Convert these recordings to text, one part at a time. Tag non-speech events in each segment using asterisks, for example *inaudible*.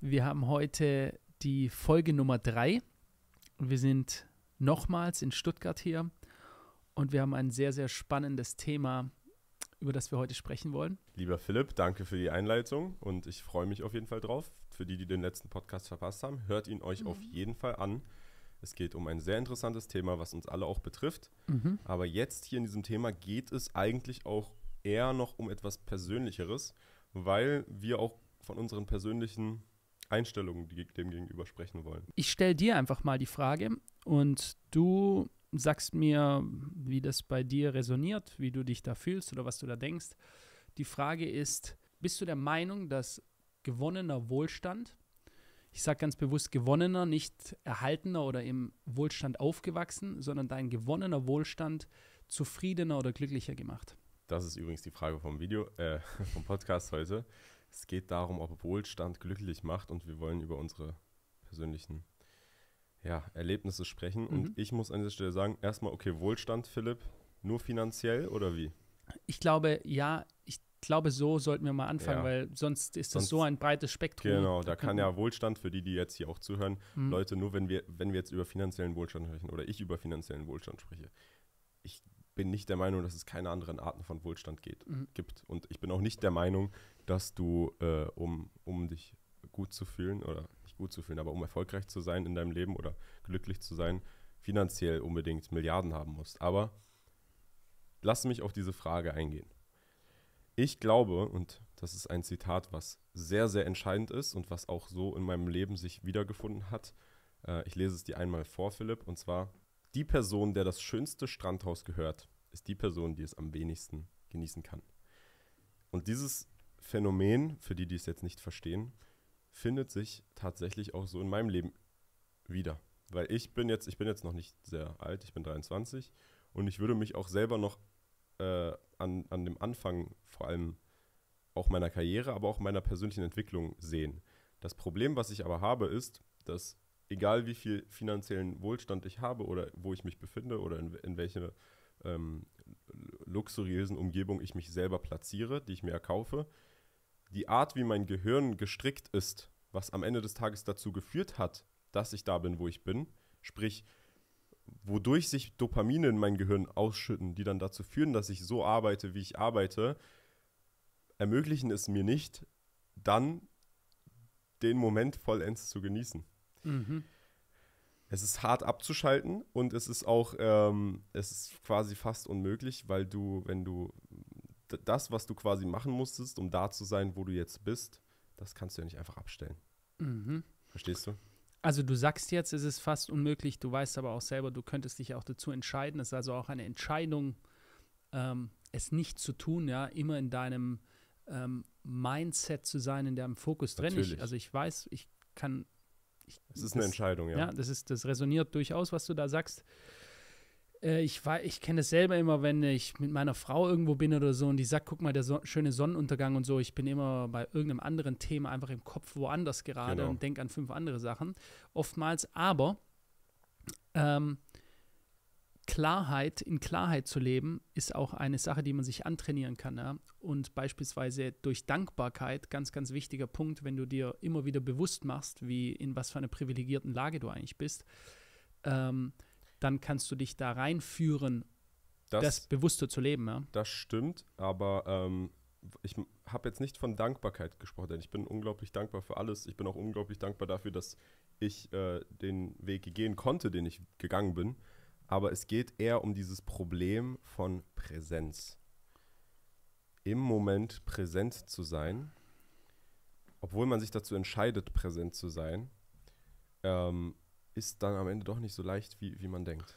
Wir haben heute die Folge Nummer 3. Wir sind nochmals in Stuttgart hier und wir haben ein sehr, sehr spannendes Thema, über das wir heute sprechen wollen. Lieber Philipp, danke für die Einleitung und ich freue mich auf jeden Fall drauf. Für die, die den letzten Podcast verpasst haben, hört ihn euch mhm. auf jeden Fall an. Es geht um ein sehr interessantes Thema, was uns alle auch betrifft. Mhm. Aber jetzt hier in diesem Thema geht es eigentlich auch eher noch um etwas Persönlicheres, weil wir auch von unseren persönlichen Einstellungen die dem gegenüber sprechen wollen. Ich stelle dir einfach mal die Frage und du sagst mir, wie das bei dir resoniert, wie du dich da fühlst oder was du da denkst. Die Frage ist, bist du der Meinung, dass gewonnener Wohlstand, ich sage ganz bewusst gewonnener, nicht erhaltener oder im Wohlstand aufgewachsen, sondern dein gewonnener Wohlstand zufriedener oder glücklicher gemacht? Das ist übrigens die Frage vom Video, äh, *laughs* vom Podcast heute. Es geht darum, ob Wohlstand glücklich macht und wir wollen über unsere persönlichen ja, Erlebnisse sprechen. Mhm. Und ich muss an dieser Stelle sagen, erstmal, okay, Wohlstand, Philipp, nur finanziell oder wie? Ich glaube, ja, ich glaube, so sollten wir mal anfangen, ja. weil sonst ist sonst, das so ein breites Spektrum. Genau, da kann ja Wohlstand, für die, die jetzt hier auch zuhören, mhm. Leute, nur wenn wir, wenn wir jetzt über finanziellen Wohlstand sprechen oder ich über finanziellen Wohlstand spreche, ich bin nicht der Meinung, dass es keine anderen Arten von Wohlstand geht, mhm. gibt. Und ich bin auch nicht der Meinung, dass du, äh, um, um dich gut zu fühlen oder nicht gut zu fühlen, aber um erfolgreich zu sein in deinem Leben oder glücklich zu sein, finanziell unbedingt Milliarden haben musst. Aber lass mich auf diese Frage eingehen. Ich glaube, und das ist ein Zitat, was sehr, sehr entscheidend ist und was auch so in meinem Leben sich wiedergefunden hat. Äh, ich lese es dir einmal vor, Philipp, und zwar die Person, der das schönste Strandhaus gehört, ist die Person, die es am wenigsten genießen kann. Und dieses Phänomen, für die, die es jetzt nicht verstehen, findet sich tatsächlich auch so in meinem Leben wieder. Weil ich bin jetzt, ich bin jetzt noch nicht sehr alt, ich bin 23 und ich würde mich auch selber noch äh, an, an dem Anfang vor allem auch meiner Karriere, aber auch meiner persönlichen Entwicklung sehen. Das Problem, was ich aber habe, ist, dass egal wie viel finanziellen Wohlstand ich habe oder wo ich mich befinde oder in, in welche ähm, luxuriösen Umgebung ich mich selber platziere, die ich mir erkaufe, die Art, wie mein Gehirn gestrickt ist, was am Ende des Tages dazu geführt hat, dass ich da bin, wo ich bin, sprich, wodurch sich Dopamine in mein Gehirn ausschütten, die dann dazu führen, dass ich so arbeite, wie ich arbeite, ermöglichen es mir nicht, dann den Moment vollends zu genießen. Mhm. Es ist hart abzuschalten und es ist auch, ähm, es ist quasi fast unmöglich, weil du, wenn du das, was du quasi machen musstest, um da zu sein, wo du jetzt bist, das kannst du ja nicht einfach abstellen. Mhm. Verstehst du? Also du sagst jetzt, es ist fast unmöglich, du weißt aber auch selber, du könntest dich auch dazu entscheiden. Es ist also auch eine Entscheidung, ähm, es nicht zu tun, ja, immer in deinem ähm, Mindset zu sein, in deinem Fokus drin. Ich, also ich weiß, ich kann es ist eine das, Entscheidung, ja. Ja, das, ist, das resoniert durchaus, was du da sagst. Äh, ich war, ich kenne es selber immer, wenn ich mit meiner Frau irgendwo bin oder so und die sagt, guck mal, der so schöne Sonnenuntergang und so. Ich bin immer bei irgendeinem anderen Thema einfach im Kopf woanders gerade genau. und denke an fünf andere Sachen. Oftmals, aber ähm, Klarheit, in Klarheit zu leben, ist auch eine Sache, die man sich antrainieren kann. Ja? Und beispielsweise durch Dankbarkeit, ganz, ganz wichtiger Punkt, wenn du dir immer wieder bewusst machst, wie in was für einer privilegierten Lage du eigentlich bist, ähm, dann kannst du dich da reinführen, das, das bewusster zu leben. Ja? Das stimmt, aber ähm, ich habe jetzt nicht von Dankbarkeit gesprochen, denn ich bin unglaublich dankbar für alles. Ich bin auch unglaublich dankbar dafür, dass ich äh, den Weg gehen konnte, den ich gegangen bin aber es geht eher um dieses Problem von Präsenz. Im Moment präsent zu sein, obwohl man sich dazu entscheidet, präsent zu sein, ähm, ist dann am Ende doch nicht so leicht, wie, wie man denkt.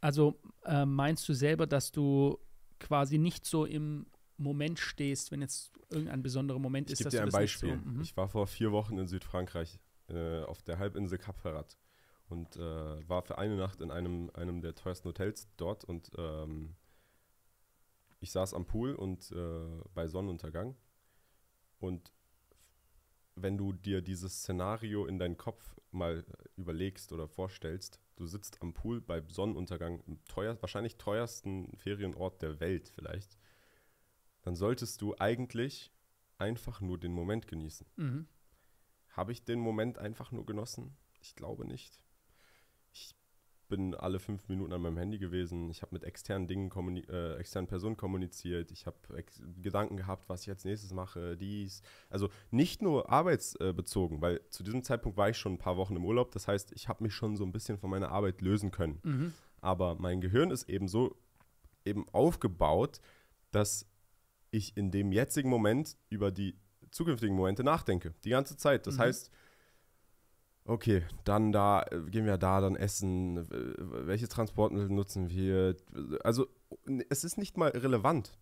Also äh, meinst du selber, dass du quasi nicht so im Moment stehst, wenn jetzt irgendein besonderer Moment ich ist? Ich gebe dir ein Beispiel. So, mm -hmm. ich war vor vier Wochen in Südfrankreich äh, auf der Halbinsel Cap Ferrat und äh, war für eine Nacht in einem, einem der teuersten Hotels dort und ähm, ich saß am Pool und äh, bei Sonnenuntergang und wenn du dir dieses Szenario in deinen Kopf mal äh, überlegst oder vorstellst, du sitzt am Pool bei Sonnenuntergang im teuer, wahrscheinlich teuersten Ferienort der Welt vielleicht, dann solltest du eigentlich einfach nur den Moment genießen. Mhm. Habe ich den Moment einfach nur genossen? Ich glaube nicht bin alle fünf Minuten an meinem Handy gewesen. Ich habe mit externen Dingen, äh, externen Personen kommuniziert. Ich habe Gedanken gehabt, was ich als nächstes mache, dies. Also nicht nur arbeitsbezogen, äh, weil zu diesem Zeitpunkt war ich schon ein paar Wochen im Urlaub. Das heißt, ich habe mich schon so ein bisschen von meiner Arbeit lösen können. Mhm. Aber mein Gehirn ist eben so eben aufgebaut, dass ich in dem jetzigen Moment über die zukünftigen Momente nachdenke. Die ganze Zeit. Das mhm. heißt, Okay, dann da, äh, gehen wir da dann essen. Welche Transportmittel nutzen wir? Also, es ist nicht mal relevant.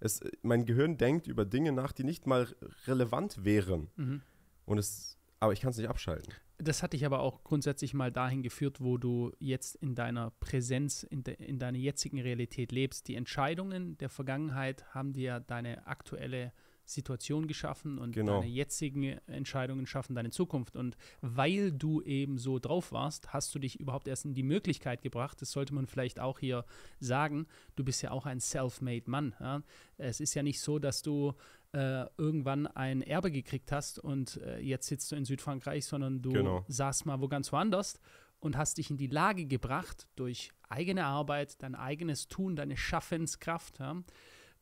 Es, äh, mein Gehirn denkt über Dinge nach, die nicht mal relevant wären. Mhm. Und es, aber ich kann es nicht abschalten. Das hat dich aber auch grundsätzlich mal dahin geführt, wo du jetzt in deiner Präsenz, in, de, in deiner jetzigen Realität lebst. Die Entscheidungen der Vergangenheit haben dir deine aktuelle Situation geschaffen und genau. deine jetzigen Entscheidungen schaffen deine Zukunft. Und weil du eben so drauf warst, hast du dich überhaupt erst in die Möglichkeit gebracht, das sollte man vielleicht auch hier sagen, du bist ja auch ein self-made Mann. Ja? Es ist ja nicht so, dass du äh, irgendwann ein Erbe gekriegt hast und äh, jetzt sitzt du in Südfrankreich, sondern du genau. saßt mal wo ganz woanders und hast dich in die Lage gebracht durch eigene Arbeit, dein eigenes Tun, deine Schaffenskraft. Ja?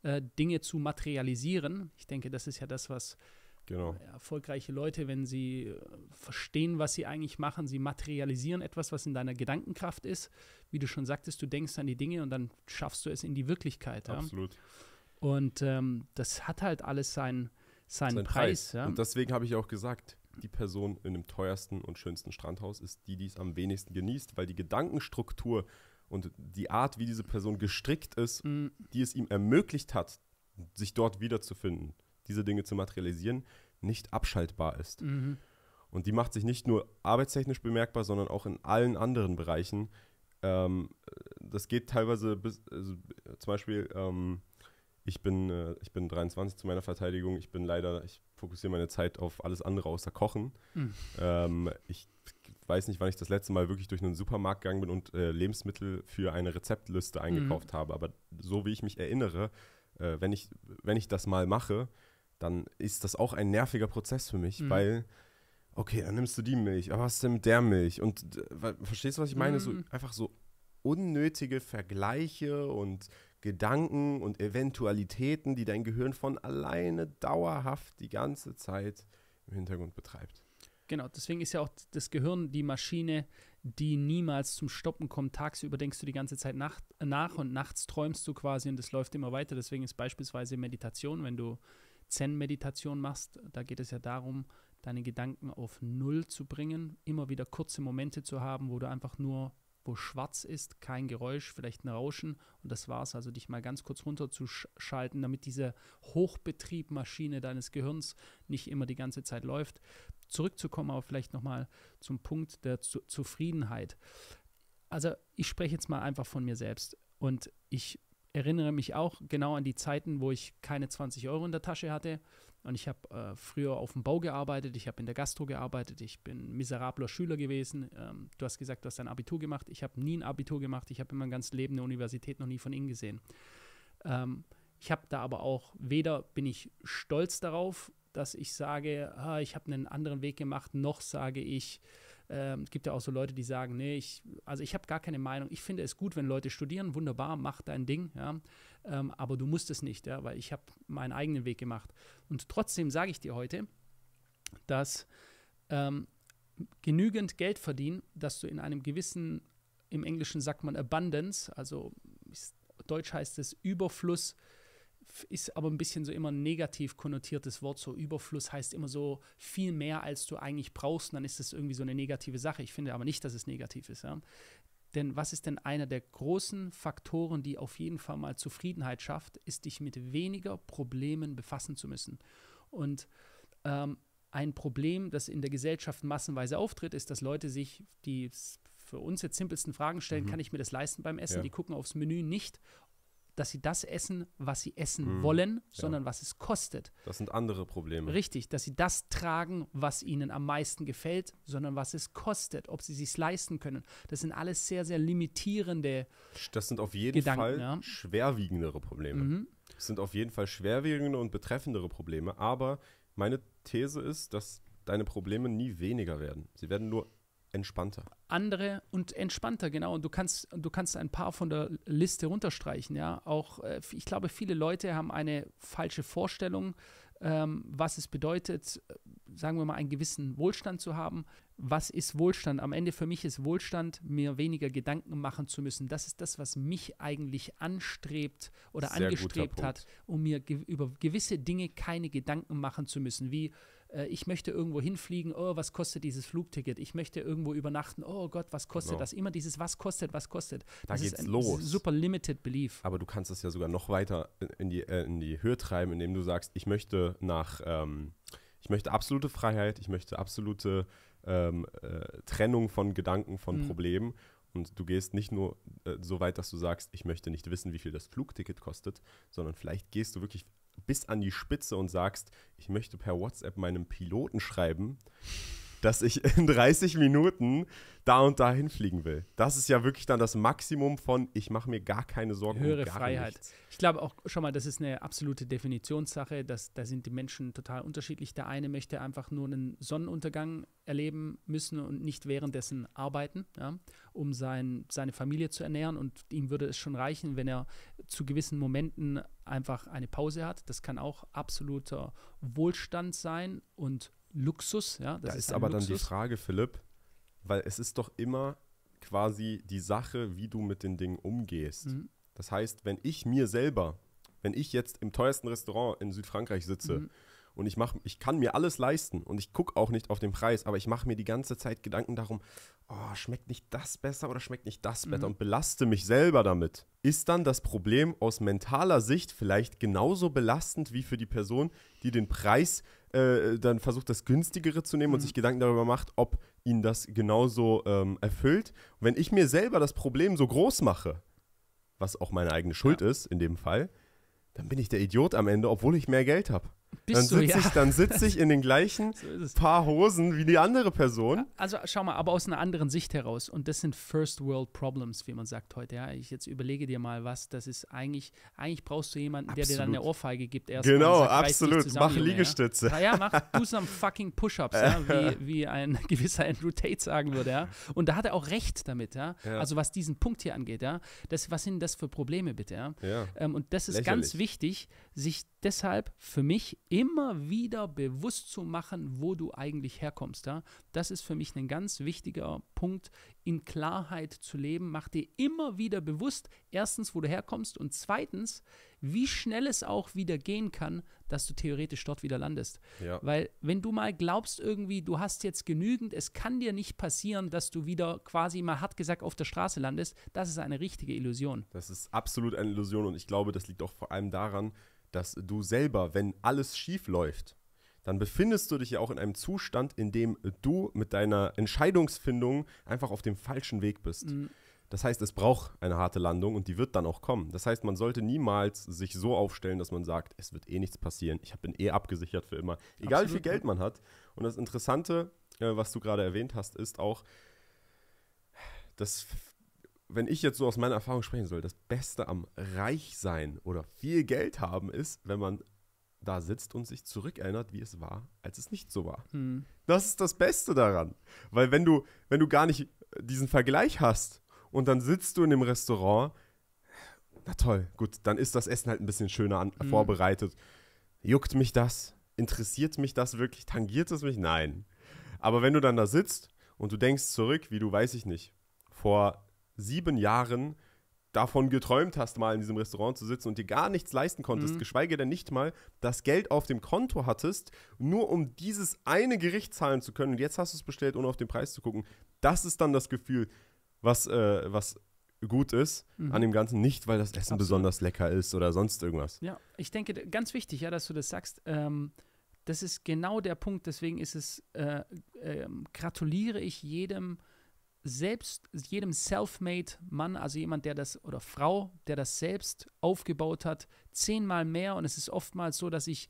Äh, Dinge zu materialisieren. Ich denke, das ist ja das, was genau. Äh, erfolgreiche Leute, wenn sie äh, verstehen, was sie eigentlich machen, sie materialisieren etwas, was in deiner Gedankenkraft ist. Wie du schon sagtest, du denkst an die Dinge und dann schaffst du es in die Wirklichkeit. Absolut. Und ähm, das hat halt alles seinen, seinen, seinen Preis. Preis. Ja? Und deswegen habe ich auch gesagt, die Person in dem teuersten und schönsten Strandhaus ist die, die es am wenigsten genießt, weil die Gedankenstruktur und die Art, wie diese Person gestrickt ist, mhm. die es ihm ermöglicht hat, sich dort wiederzufinden, diese Dinge zu materialisieren, nicht abschaltbar ist. Mhm. Und die macht sich nicht nur arbeitstechnisch bemerkbar, sondern auch in allen anderen Bereichen. Ähm, das geht teilweise bis, also, zum Beispiel, ähm, ich, bin, äh, ich bin 23 zu meiner Verteidigung, ich bin leider, ich fokussiere meine Zeit auf alles andere außer Kochen. Mhm. Ähm, ich weiß nicht, wann ich das letzte Mal wirklich durch einen Supermarkt gegangen bin und äh, Lebensmittel für eine Rezeptliste mhm. eingekauft mhm. habe. Aber so wie ich mich erinnere, äh, wenn, ich, wenn ich das mal mache, dann ist das auch ein nerviger Prozess für mich, mhm. weil, okay, dann nimmst du die Milch, aber was ist denn mit der Milch? Und äh, verstehst du, was ich meine? Mhm. So einfach so unnötige Vergleiche und Gedanken und Eventualitäten, die dein Gehirn von alleine dauerhaft die ganze Zeit im Hintergrund betreibt. Genau, deswegen ist ja auch das Gehirn die Maschine, die niemals zum Stoppen kommt. Tagsüber denkst du die ganze Zeit nach, nach und nachts träumst du quasi und es läuft immer weiter. Deswegen ist beispielsweise Meditation, wenn du Zen-Meditation machst, da geht es ja darum, deine Gedanken auf Null zu bringen, immer wieder kurze Momente zu haben, wo du einfach nur, wo schwarz ist, kein Geräusch, vielleicht ein Rauschen und das war's. Also dich mal ganz kurz runterzuschalten, damit diese Hochbetriebmaschine deines Gehirns nicht immer die ganze Zeit läuft zurückzukommen, aber vielleicht nochmal zum Punkt der Z Zufriedenheit. Also ich spreche jetzt mal einfach von mir selbst und ich erinnere mich auch genau an die Zeiten, wo ich keine 20 Euro in der Tasche hatte. Und ich habe äh, früher auf dem Bau gearbeitet, ich habe in der Gastro gearbeitet, ich bin miserabler Schüler gewesen. Ähm, du hast gesagt, du hast ein Abitur gemacht. Ich habe nie ein Abitur gemacht. Ich habe in meinem ganzen Leben eine Universität noch nie von innen gesehen. Ähm, ich habe da aber auch, weder bin ich stolz darauf, dass ich sage, ah, ich habe einen anderen Weg gemacht, noch sage ich, ähm, es gibt ja auch so Leute, die sagen, nee, ich, also ich habe gar keine Meinung. Ich finde es gut, wenn Leute studieren, wunderbar, mach dein Ding, ja, ähm, aber du musst es nicht, ja, weil ich habe meinen eigenen Weg gemacht. Und trotzdem sage ich dir heute, dass ähm, genügend Geld verdienen, dass du in einem gewissen, im Englischen sagt man Abundance, also Deutsch heißt es Überfluss, ist aber ein bisschen so immer ein negativ konnotiertes Wort. So Überfluss heißt immer so viel mehr, als du eigentlich brauchst. Und dann ist das irgendwie so eine negative Sache. Ich finde aber nicht, dass es negativ ist. Ja? Denn was ist denn einer der großen Faktoren, die auf jeden Fall mal Zufriedenheit schafft, ist, dich mit weniger Problemen befassen zu müssen. Und ähm, ein Problem, das in der Gesellschaft massenweise auftritt, ist, dass Leute sich die für uns jetzt simpelsten Fragen stellen, mhm. kann ich mir das leisten beim Essen? Ja. Die gucken aufs Menü nicht, dass sie das essen, was sie essen mhm. wollen, sondern ja. was es kostet. Das sind andere Probleme. Richtig, dass sie das tragen, was ihnen am meisten gefällt, sondern was es kostet, ob sie sich leisten können. Das sind alles sehr, sehr limitierende. Das sind auf jeden Gedanken, Fall ja. schwerwiegendere Probleme. Mhm. Das sind auf jeden Fall schwerwiegende und betreffendere Probleme. Aber meine These ist, dass deine Probleme nie weniger werden. Sie werden nur entspannter. Andere und entspannter, genau. Und du kannst, du kannst ein paar von der Liste runterstreichen, ja. Auch äh, ich glaube, viele Leute haben eine falsche Vorstellung, ähm, was es bedeutet, äh, sagen wir mal, einen gewissen Wohlstand zu haben. Was ist Wohlstand? Am Ende für mich ist Wohlstand, mir weniger Gedanken machen zu müssen. Das ist das, was mich eigentlich anstrebt oder Sehr angestrebt hat, um mir ge über gewisse Dinge keine Gedanken machen zu müssen, wie äh, ich möchte irgendwo hinfliegen, oh, was kostet dieses Flugticket? Ich möchte irgendwo übernachten, oh Gott, was kostet genau. das? Immer dieses, was kostet, was kostet. Da das geht's los. Super limited belief. Aber du kannst es ja sogar noch weiter in die, äh, in die Höhe treiben, indem du sagst, ich möchte nach, ähm, ich möchte absolute Freiheit, ich möchte absolute ähm, äh, Trennung von Gedanken, von mhm. Problemen. Und du gehst nicht nur äh, so weit, dass du sagst, ich möchte nicht wissen, wie viel das Flugticket kostet, sondern vielleicht gehst du wirklich bis an die Spitze und sagst, ich möchte per WhatsApp meinem Piloten schreiben, dass ich *laughs* in 30 Minuten da und da hinfliegen will. Das ist ja wirklich dann das Maximum von, ich mache mir gar keine Sorgen. Höhere gar Freiheit. Nichts. Ich glaube auch schon mal, das ist eine absolute Definitionssache. Dass, da sind die Menschen total unterschiedlich. Der eine möchte einfach nur einen Sonnenuntergang erleben müssen und nicht währenddessen arbeiten, ja, um sein, seine Familie zu ernähren. Und ihm würde es schon reichen, wenn er zu gewissen Momenten einfach eine Pause hat. Das kann auch absoluter Wohlstand sein und Luxus. Ja, da ist, ist aber Luxus. dann die Frage, Philipp, weil es ist doch immer quasi die Sache, wie du mit den Dingen umgehst. Mhm. Das heißt, wenn ich mir selber, wenn ich jetzt im teuersten Restaurant in Südfrankreich sitze mhm und ich mach, ich kann mir alles leisten und ich gucke auch nicht auf den Preis, aber ich mache mir die ganze Zeit Gedanken darum, oh, schmeckt nicht das besser oder schmeckt nicht das mhm. besser und belaste mich selber damit. Ist dann das Problem aus mentaler Sicht vielleicht genauso belastend wie für die Person, die den Preis äh, dann versucht, das günstigere zu nehmen mhm. und sich Gedanken darüber macht, ob ihn das genauso ähm, erfüllt. Und wenn ich mir selber das Problem so groß mache, was auch meine eigene Schuld ja. ist in dem Fall, dann bin ich der Idiot am Ende, obwohl ich mehr Geld habe. Dann sitze, ja. ich, dann ich in den gleichen *laughs* so Paar Hosen wie die andere Person. Also schau mal, aber aus einer anderen Sicht heraus. Und das sind First World Problems, wie man sagt heute. Ja, ich jetzt überlege dir mal was. Das ist eigentlich, eigentlich brauchst du jemanden, absolut. der dir dann eine Ohrfeige gibt. Erst genau, sagt, absolut. Zusammen, mach Liegestütze. Ja, ja mach du some fucking Push-Ups, ja, *laughs* wie, wie, ein *laughs* gewisser Andrew Tate sagen würde. Ja. Und da hat er auch recht damit. Ja. Also was diesen Punkt hier angeht. Ja. Das, was sind das für Probleme bitte? Ja. Ähm, und das ist Lächerlich. ganz wichtig, sich deshalb für mich immer wieder bewusst zu machen, wo du eigentlich herkommst. Ja? Das ist für mich ein ganz wichtiger Punkt, in Klarheit zu leben. Mach dir immer wieder bewusst, erstens, wo du herkommst und zweitens, wie schnell es auch wieder gehen kann, dass du theoretisch dort wieder landest. Ja. Weil wenn du mal glaubst irgendwie, du hast jetzt genügend, es kann dir nicht passieren, dass du wieder quasi mal hart gesagt auf der Straße landest, das ist eine richtige Illusion. Das ist absolut eine Illusion und ich glaube, das liegt auch vor allem daran, dass du selber, wenn alles schief läuft, dann befindest du dich ja auch in einem Zustand, in dem du mit deiner Entscheidungsfindung einfach auf dem falschen Weg bist. Mhm. Das heißt, es braucht eine harte Landung und die wird dann auch kommen. Das heißt, man sollte niemals sich so aufstellen, dass man sagt, es wird eh nichts passieren, ich bin eh abgesichert für immer, egal Absolut. wie viel Geld man hat. Und das Interessante, äh, was du gerade erwähnt hast, ist auch, dass wenn ich jetzt so aus meiner Erfahrung sprechen soll, das Beste am Reichsein oder viel Geld haben ist, wenn man da sitzt und sich zurückerinnert, wie es war, als es nicht so war. Hm. Das ist das Beste daran. Weil wenn du, wenn du gar nicht diesen Vergleich hast und dann sitzt du in dem Restaurant, na toll, gut, dann ist das Essen halt ein bisschen schöner an, hm. vorbereitet. Juckt mich das? Interessiert mich das wirklich? Tangiert es mich? Nein. Aber wenn du dann da sitzt und du denkst zurück, wie du, weiß ich nicht, vor sieben Jahren davon geträumt hast, mal in diesem Restaurant zu sitzen und dir gar nichts leisten konntest, mhm. geschweige denn nicht mal das Geld auf dem Konto hattest, nur um dieses eine Gericht zahlen zu können. Und jetzt hast du es bestellt, ohne auf den Preis zu gucken. Das ist dann das Gefühl, was, äh, was gut ist mhm. an dem Ganzen. Nicht, weil das Essen Absolut. besonders lecker ist oder sonst irgendwas. Ja, ich denke, ganz wichtig, ja, dass du das sagst. Ähm, das ist genau der Punkt. Deswegen ist es, äh, äh, gratuliere ich jedem, selbst jedem self-made Mann, also jemand, der das oder Frau, der das selbst aufgebaut hat, zehnmal mehr. Und es ist oftmals so, dass ich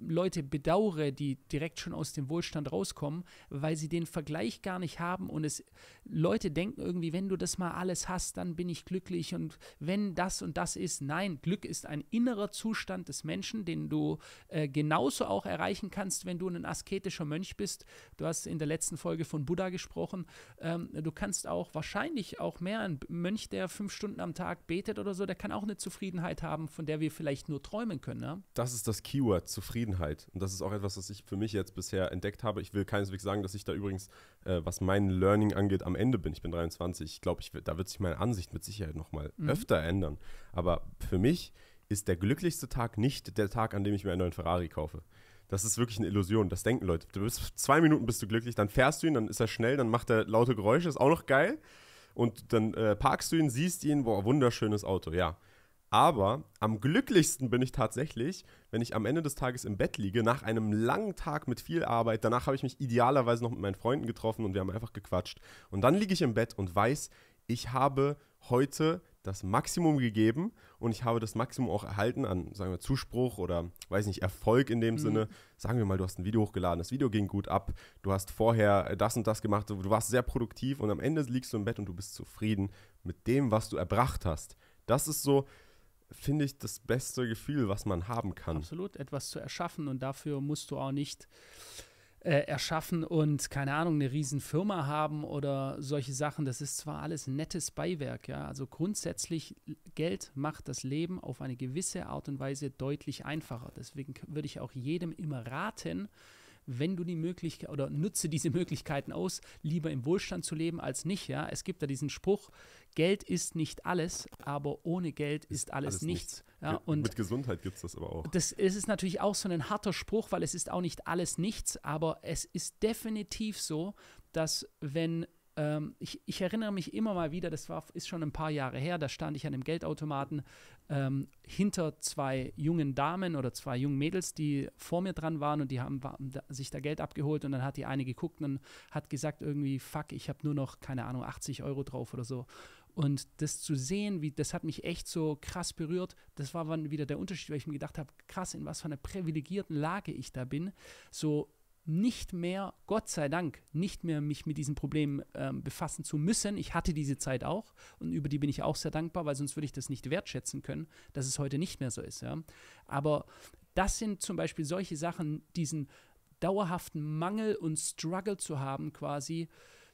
Leute bedauere, die direkt schon aus dem Wohlstand rauskommen, weil sie den Vergleich gar nicht haben und es Leute denken irgendwie, wenn du das mal alles hast, dann bin ich glücklich und wenn das und das ist, nein, Glück ist ein innerer Zustand des Menschen, den du äh, genauso auch erreichen kannst, wenn du ein asketischer Mönch bist. Du hast in der letzten Folge von Buddha gesprochen. Ähm, du kannst auch wahrscheinlich auch mehr ein Mönch, der fünf Stunden am Tag betet oder so, der kann auch eine Zufriedenheit haben, von der wir vielleicht nur träumen können. Ne? Das ist das Keyword, Zufriedenheit. Zufriedenheit. Und das ist auch etwas, was ich für mich jetzt bisher entdeckt habe. Ich will keineswegs sagen, dass ich da übrigens, äh, was mein Learning angeht, am Ende bin. Ich bin 23. Ich glaube, da wird sich meine Ansicht mit Sicherheit nochmal mhm. öfter ändern. Aber für mich ist der glücklichste Tag nicht der Tag, an dem ich mir einen neuen Ferrari kaufe. Das ist wirklich eine Illusion. Das denken Leute. Du bist zwei Minuten bist du glücklich, dann fährst du ihn, dann ist er schnell, dann macht er laute Geräusche, ist auch noch geil. Und dann äh, parkst du ihn, siehst ihn, boah, wunderschönes Auto, ja. Aber am glücklichsten bin ich tatsächlich, wenn ich am Ende des Tages im Bett liege, nach einem langen Tag mit viel Arbeit. Danach habe ich mich idealerweise noch mit meinen Freunden getroffen und wir haben einfach gequatscht. Und dann liege ich im Bett und weiß, ich habe heute das Maximum gegeben und ich habe das Maximum auch erhalten an, sagen wir, Zuspruch oder, weiß nicht, Erfolg in dem mhm. Sinne. Sagen wir mal, du hast ein Video hochgeladen, das Video ging gut ab, du hast vorher das und das gemacht, du warst sehr produktiv und am Ende liegst du im Bett und du bist zufrieden mit dem, was du erbracht hast. Das ist so, finde ich, das beste Gefühl, was man haben kann. Absolut, etwas zu erschaffen und dafür musst du auch nicht äh, erschaffen und keine Ahnung, eine riesen Firma haben oder solche Sachen. Das ist zwar alles nettes Beiwerk, ja. Also grundsätzlich, Geld macht das Leben auf eine gewisse Art und Weise deutlich einfacher. Deswegen würde ich auch jedem immer raten, wenn du die Möglichkeit oder nutze diese Möglichkeiten aus, lieber im Wohlstand zu leben als nicht. Ja, es gibt da diesen Spruch: Geld ist nicht alles, aber ohne Geld ist, alles, alles nichts. nichts. Ja, und mit Gesundheit gibt es das aber auch. Das ist natürlich auch so ein harter Spruch, weil es ist auch nicht alles nichts, aber es ist definitiv so, dass wenn ähm, ich, ich, erinnere mich immer mal wieder, das war, ist schon ein paar Jahre her, da stand ich an einem Geldautomaten ähm, hinter zwei jungen Damen oder zwei jungen Mädels, die vor mir dran waren und die haben war, sich da Geld abgeholt und dann hat die eine geguckt und hat gesagt irgendwie, fuck, ich habe nur noch, keine Ahnung, 80 Euro drauf oder so. Und das zu sehen, wie das hat mich echt so krass berührt, das war dann wieder der Unterschied, weil ich mir gedacht habe, krass, in was für einer privilegierten Lage ich da bin, so nicht mehr, Gott sei Dank, nicht mehr mich mit diesen Problemen ähm, befassen zu müssen. Ich hatte diese Zeit auch und über die bin ich auch sehr dankbar, weil sonst würde ich das nicht wertschätzen können, dass es heute nicht mehr so ist. Ja? Aber das sind zum Beispiel solche Sachen, diesen dauerhaften Mangel und Struggle zu haben quasi,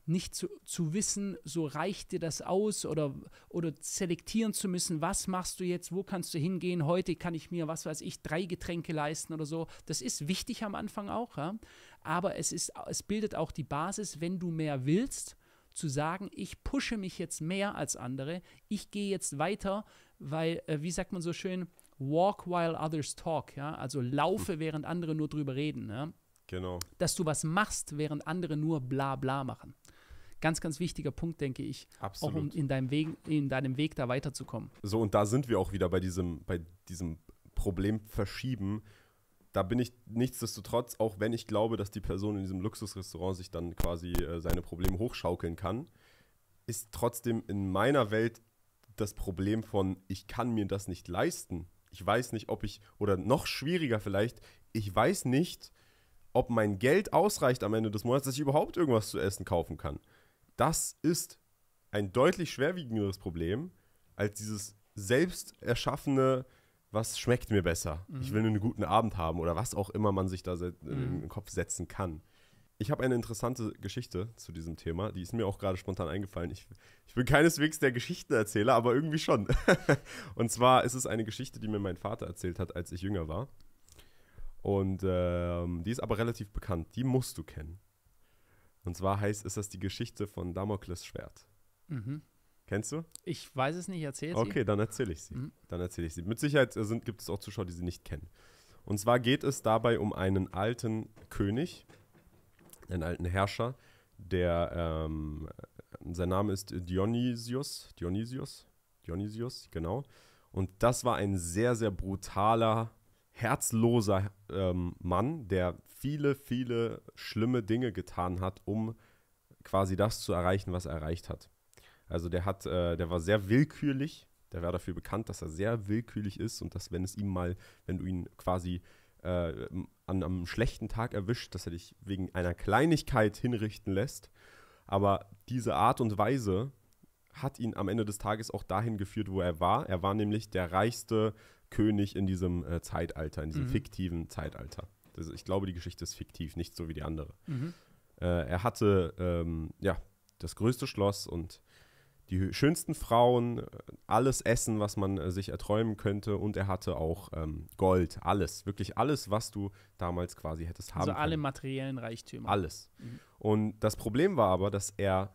nicht zu, zu wissen, so reicht dir das aus oder, oder selektieren zu müssen, was machst du jetzt, wo kannst du hingehen, heute kann ich mir, was weiß ich, drei Getränke leisten oder so. Das ist wichtig am Anfang auch, ja? aber es, ist, es bildet auch die Basis, wenn du mehr willst, zu sagen, ich pushe mich jetzt mehr als andere, ich gehe jetzt weiter, weil, äh, wie sagt man so schön, walk while others talk, ja? also laufe, hm. während andere nur drüber reden. Ja? Genau. Dass du was machst, während andere nur bla bla machen ganz, ganz wichtiger Punkt, denke ich. Absolut. Auch um in deinem Weg, in deinem Weg da weiterzukommen. So, und da sind wir auch wieder bei diesem, bei diesem Problem verschieben. Da bin ich nichtsdestotrotz, auch wenn ich glaube, dass die Person in diesem Luxusrestaurant sich dann quasi äh, seine Probleme hochschaukeln kann, ist trotzdem in meiner Welt das Problem von, ich kann mir das nicht leisten. Ich weiß nicht, ob ich, oder noch schwieriger vielleicht, ich weiß nicht, ob mein Geld ausreicht am Ende des Monats, dass ich überhaupt irgendwas zu essen kaufen kann das ist ein deutlich schwerwiegenderes Problem als dieses selbst erschaffene, was schmeckt mir besser? Mhm. Ich will nur mhm. einen guten Abend haben oder was auch immer man sich da äh, mhm. in den Kopf setzen kann. Ich habe eine interessante Geschichte zu diesem Thema, die ist mir auch gerade spontan eingefallen. Ich, ich bin keineswegs der Geschichtenerzähler, aber irgendwie schon. *laughs* und zwar ist es eine Geschichte, die mir mein Vater erzählt hat, als ich jünger war. Und ähm, die ist aber relativ bekannt. Die musst du kennen. Und zwar heißt, ist das die Geschichte von Damokles Schwert. Mhm. Kennst du? Ich weiß es nicht, erzähl okay, sie. Okay, dann erzähle ich sie. Mhm. Dann erzähle ich sie. Mit Sicherheit äh, sind, gibt es auch Zuschauer, die sie nicht kennen. Und zwar geht es dabei um einen alten König, einen alten Herrscher, der, ähm, sein Name ist Dionysius, Dionysius, Dionysius, genau. Und das war ein sehr, sehr brutaler, herzloser ähm, Mann, der viele, viele schlimme Dinge getan hat, um quasi das zu erreichen, was er erreicht hat. Also der hat, äh, der war sehr willkürlich, der war dafür bekannt, dass er sehr willkürlich ist und dass, wenn es ihm mal, wenn du ihn quasi äh, an einem schlechten Tag erwischt, dass er dich wegen einer Kleinigkeit hinrichten lässt. Aber diese Art und Weise hat ihn am Ende des Tages auch dahin geführt, wo er war. Er war nämlich der reichste König in diesem äh, Zeitalter, in diesem mhm. fiktiven Zeitalter. Das, also ich glaube, die Geschichte ist fiktiv, nicht so wie die andere. Mhm. Äh, er hatte ähm, ja, das größte Schloss und die schönsten Frauen, äh, alles Essen, was man äh, sich erträumen könnte. Und er hatte auch ähm, Gold, alles, wirklich alles, was du damals quasi hättest also haben können. Also alle materiellen Reichtümer. Alles. Mhm. Und das Problem war aber, dass er,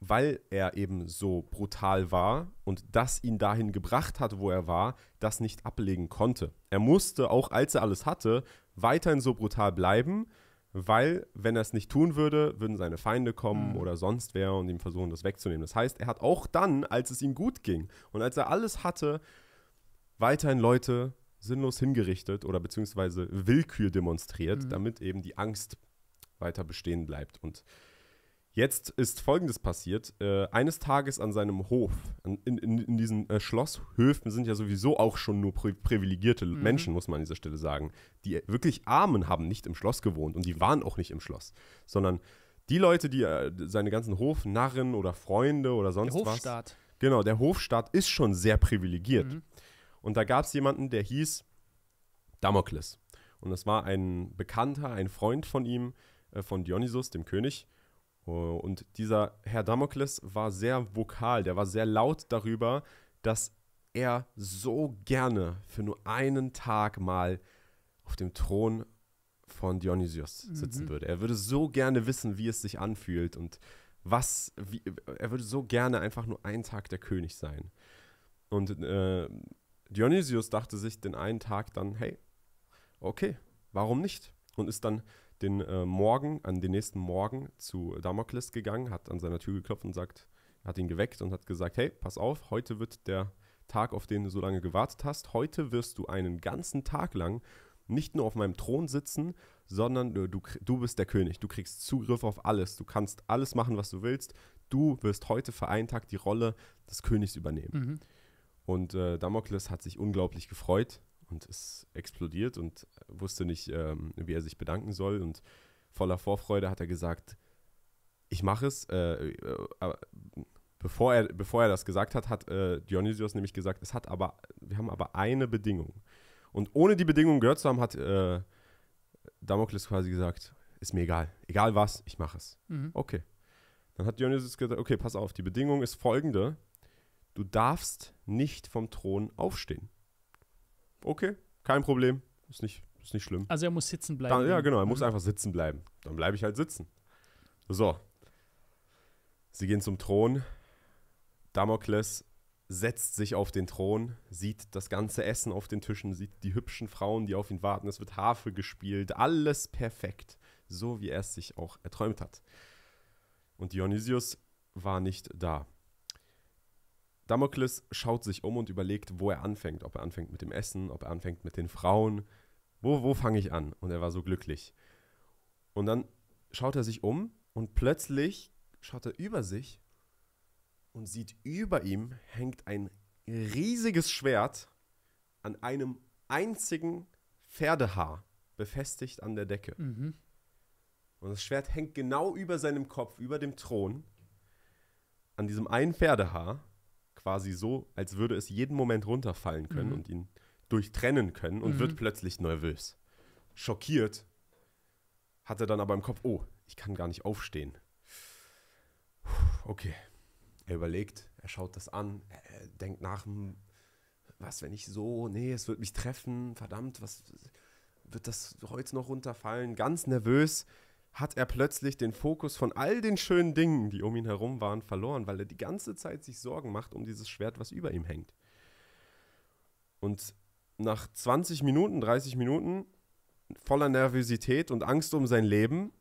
weil er eben so brutal war und das ihn dahin gebracht hat, wo er war, das nicht ablegen konnte. Er musste, auch als er alles hatte, weiterhin so brutal bleiben, weil, wenn er es nicht tun würde, würden seine Feinde kommen mhm. oder sonst wer und ihm versuchen, das wegzunehmen. Das heißt, er hat auch dann, als es ihm gut ging und als er alles hatte, weiterhin Leute sinnlos hingerichtet oder beziehungsweise Willkür demonstriert, mhm. damit eben die Angst weiter bestehen bleibt. Und Jetzt ist Folgendes passiert. Äh, eines Tages an seinem Hof, in, in, in diesen äh, Schlosshöfen sind ja sowieso auch schon nur pri privilegierte mhm. Menschen, muss man an dieser Stelle sagen. Die äh, wirklich Armen haben nicht im Schloss gewohnt und die waren auch nicht im Schloss, sondern die Leute, die äh, seine ganzen Hofnarren oder Freunde oder sonst der Hofstaat. was. Genau, der Hofstaat ist schon sehr privilegiert. Mhm. Und da gab es jemanden, der hieß Damokles. Und das war ein Bekannter, ein Freund von ihm, äh, von Dionysus, dem König äh, und dieser Herr Damokles war sehr vokal, der war sehr laut darüber, dass er so gerne für nur einen Tag mal auf dem Thron von Dionysios sitzen mhm. würde. Er würde so gerne wissen, wie es sich anfühlt und was, wie, er würde so gerne einfach nur einen Tag der König sein. Und äh, Dionysius dachte sich den einen Tag dann, hey, okay, warum nicht? Und ist dann den äh, Morgen, an den nächsten Morgen zu Damokles gegangen, hat an seiner Tür geklopft und sagt, hat ihn geweckt und hat gesagt, hey, pass auf, heute wird der Tag, auf den du so lange gewartet hast, heute wirst du einen ganzen Tag lang nicht nur auf meinem Thron sitzen, sondern äh, du, du, du bist der König. Du kriegst Zugriff auf alles. Du kannst alles machen, was du willst. Du wirst heute für einen Tag die Rolle des Königs übernehmen. Mhm. Und äh, Damokles hat sich unglaublich gefreut und ist explodiert und wusste nicht, ähm, wie er sich bedanken soll. Und voller Vorfreude hat er gesagt, ich mache es. Äh, äh, bevor, er, bevor er das gesagt hat, hat äh, Dionysios nämlich gesagt, es hat aber, wir haben aber eine Bedingung. Und ohne die Bedingung gehört zu haben, hat äh, Damokles quasi gesagt, ist mir egal. Egal was, ich mache es. Mhm. Okay. Dann hat Dionysius gesagt, okay, pass auf, die Bedingung ist folgende. Du darfst nicht vom Thron aufstehen okay, kein Problem, ist nicht, ist nicht schlimm. Also er muss sitzen bleiben. Dann, ja, mhm. genau, er muss mhm. einfach sitzen bleiben. Dann bleibe ich halt sitzen. So. Sie gehen zum Thron. Damokles setzt sich auf den Thron, sieht das ganze Essen auf den Tischen, sieht die hübschen Frauen, die auf ihn warten. Es wird Harfe gespielt, alles perfekt, so wie er es sich auch erträumt hat. Und Dionysius war nicht da. Damokles schaut sich um und überlegt, wo er anfängt. Ob er anfängt mit dem Essen, ob er anfängt mit den Frauen. Wo, wo fange ich an? Und er war so glücklich. Und dann schaut er sich um und plötzlich schaut er über sich und sieht, über ihm hängt ein riesiges Schwert an einem einzigen Pferdehaar befestigt an der Decke. Mhm. Und das Schwert hängt genau über seinem Kopf, über dem Thron, an diesem einen Pferdehaar quasi so, als würde es jeden Moment runterfallen können mhm. und ihn durchtrennen können und mhm. wird plötzlich nervös. Schockiert hat er dann aber im Kopf, oh, ich kann gar nicht aufstehen. okay. Er überlegt, er schaut das an, er denkt nach, hm, was, wenn ich so, nee, es wird mich treffen, verdammt, was, wird das heute noch runterfallen? Ganz nervös hat er plötzlich den Fokus von all den schönen Dingen, die um ihn herum waren, verloren, weil er die ganze Zeit sich Sorgen macht um dieses Schwert, was über ihm hängt. Und nach 20 Minuten, 30 Minuten voller Nervosität und Angst um sein Leben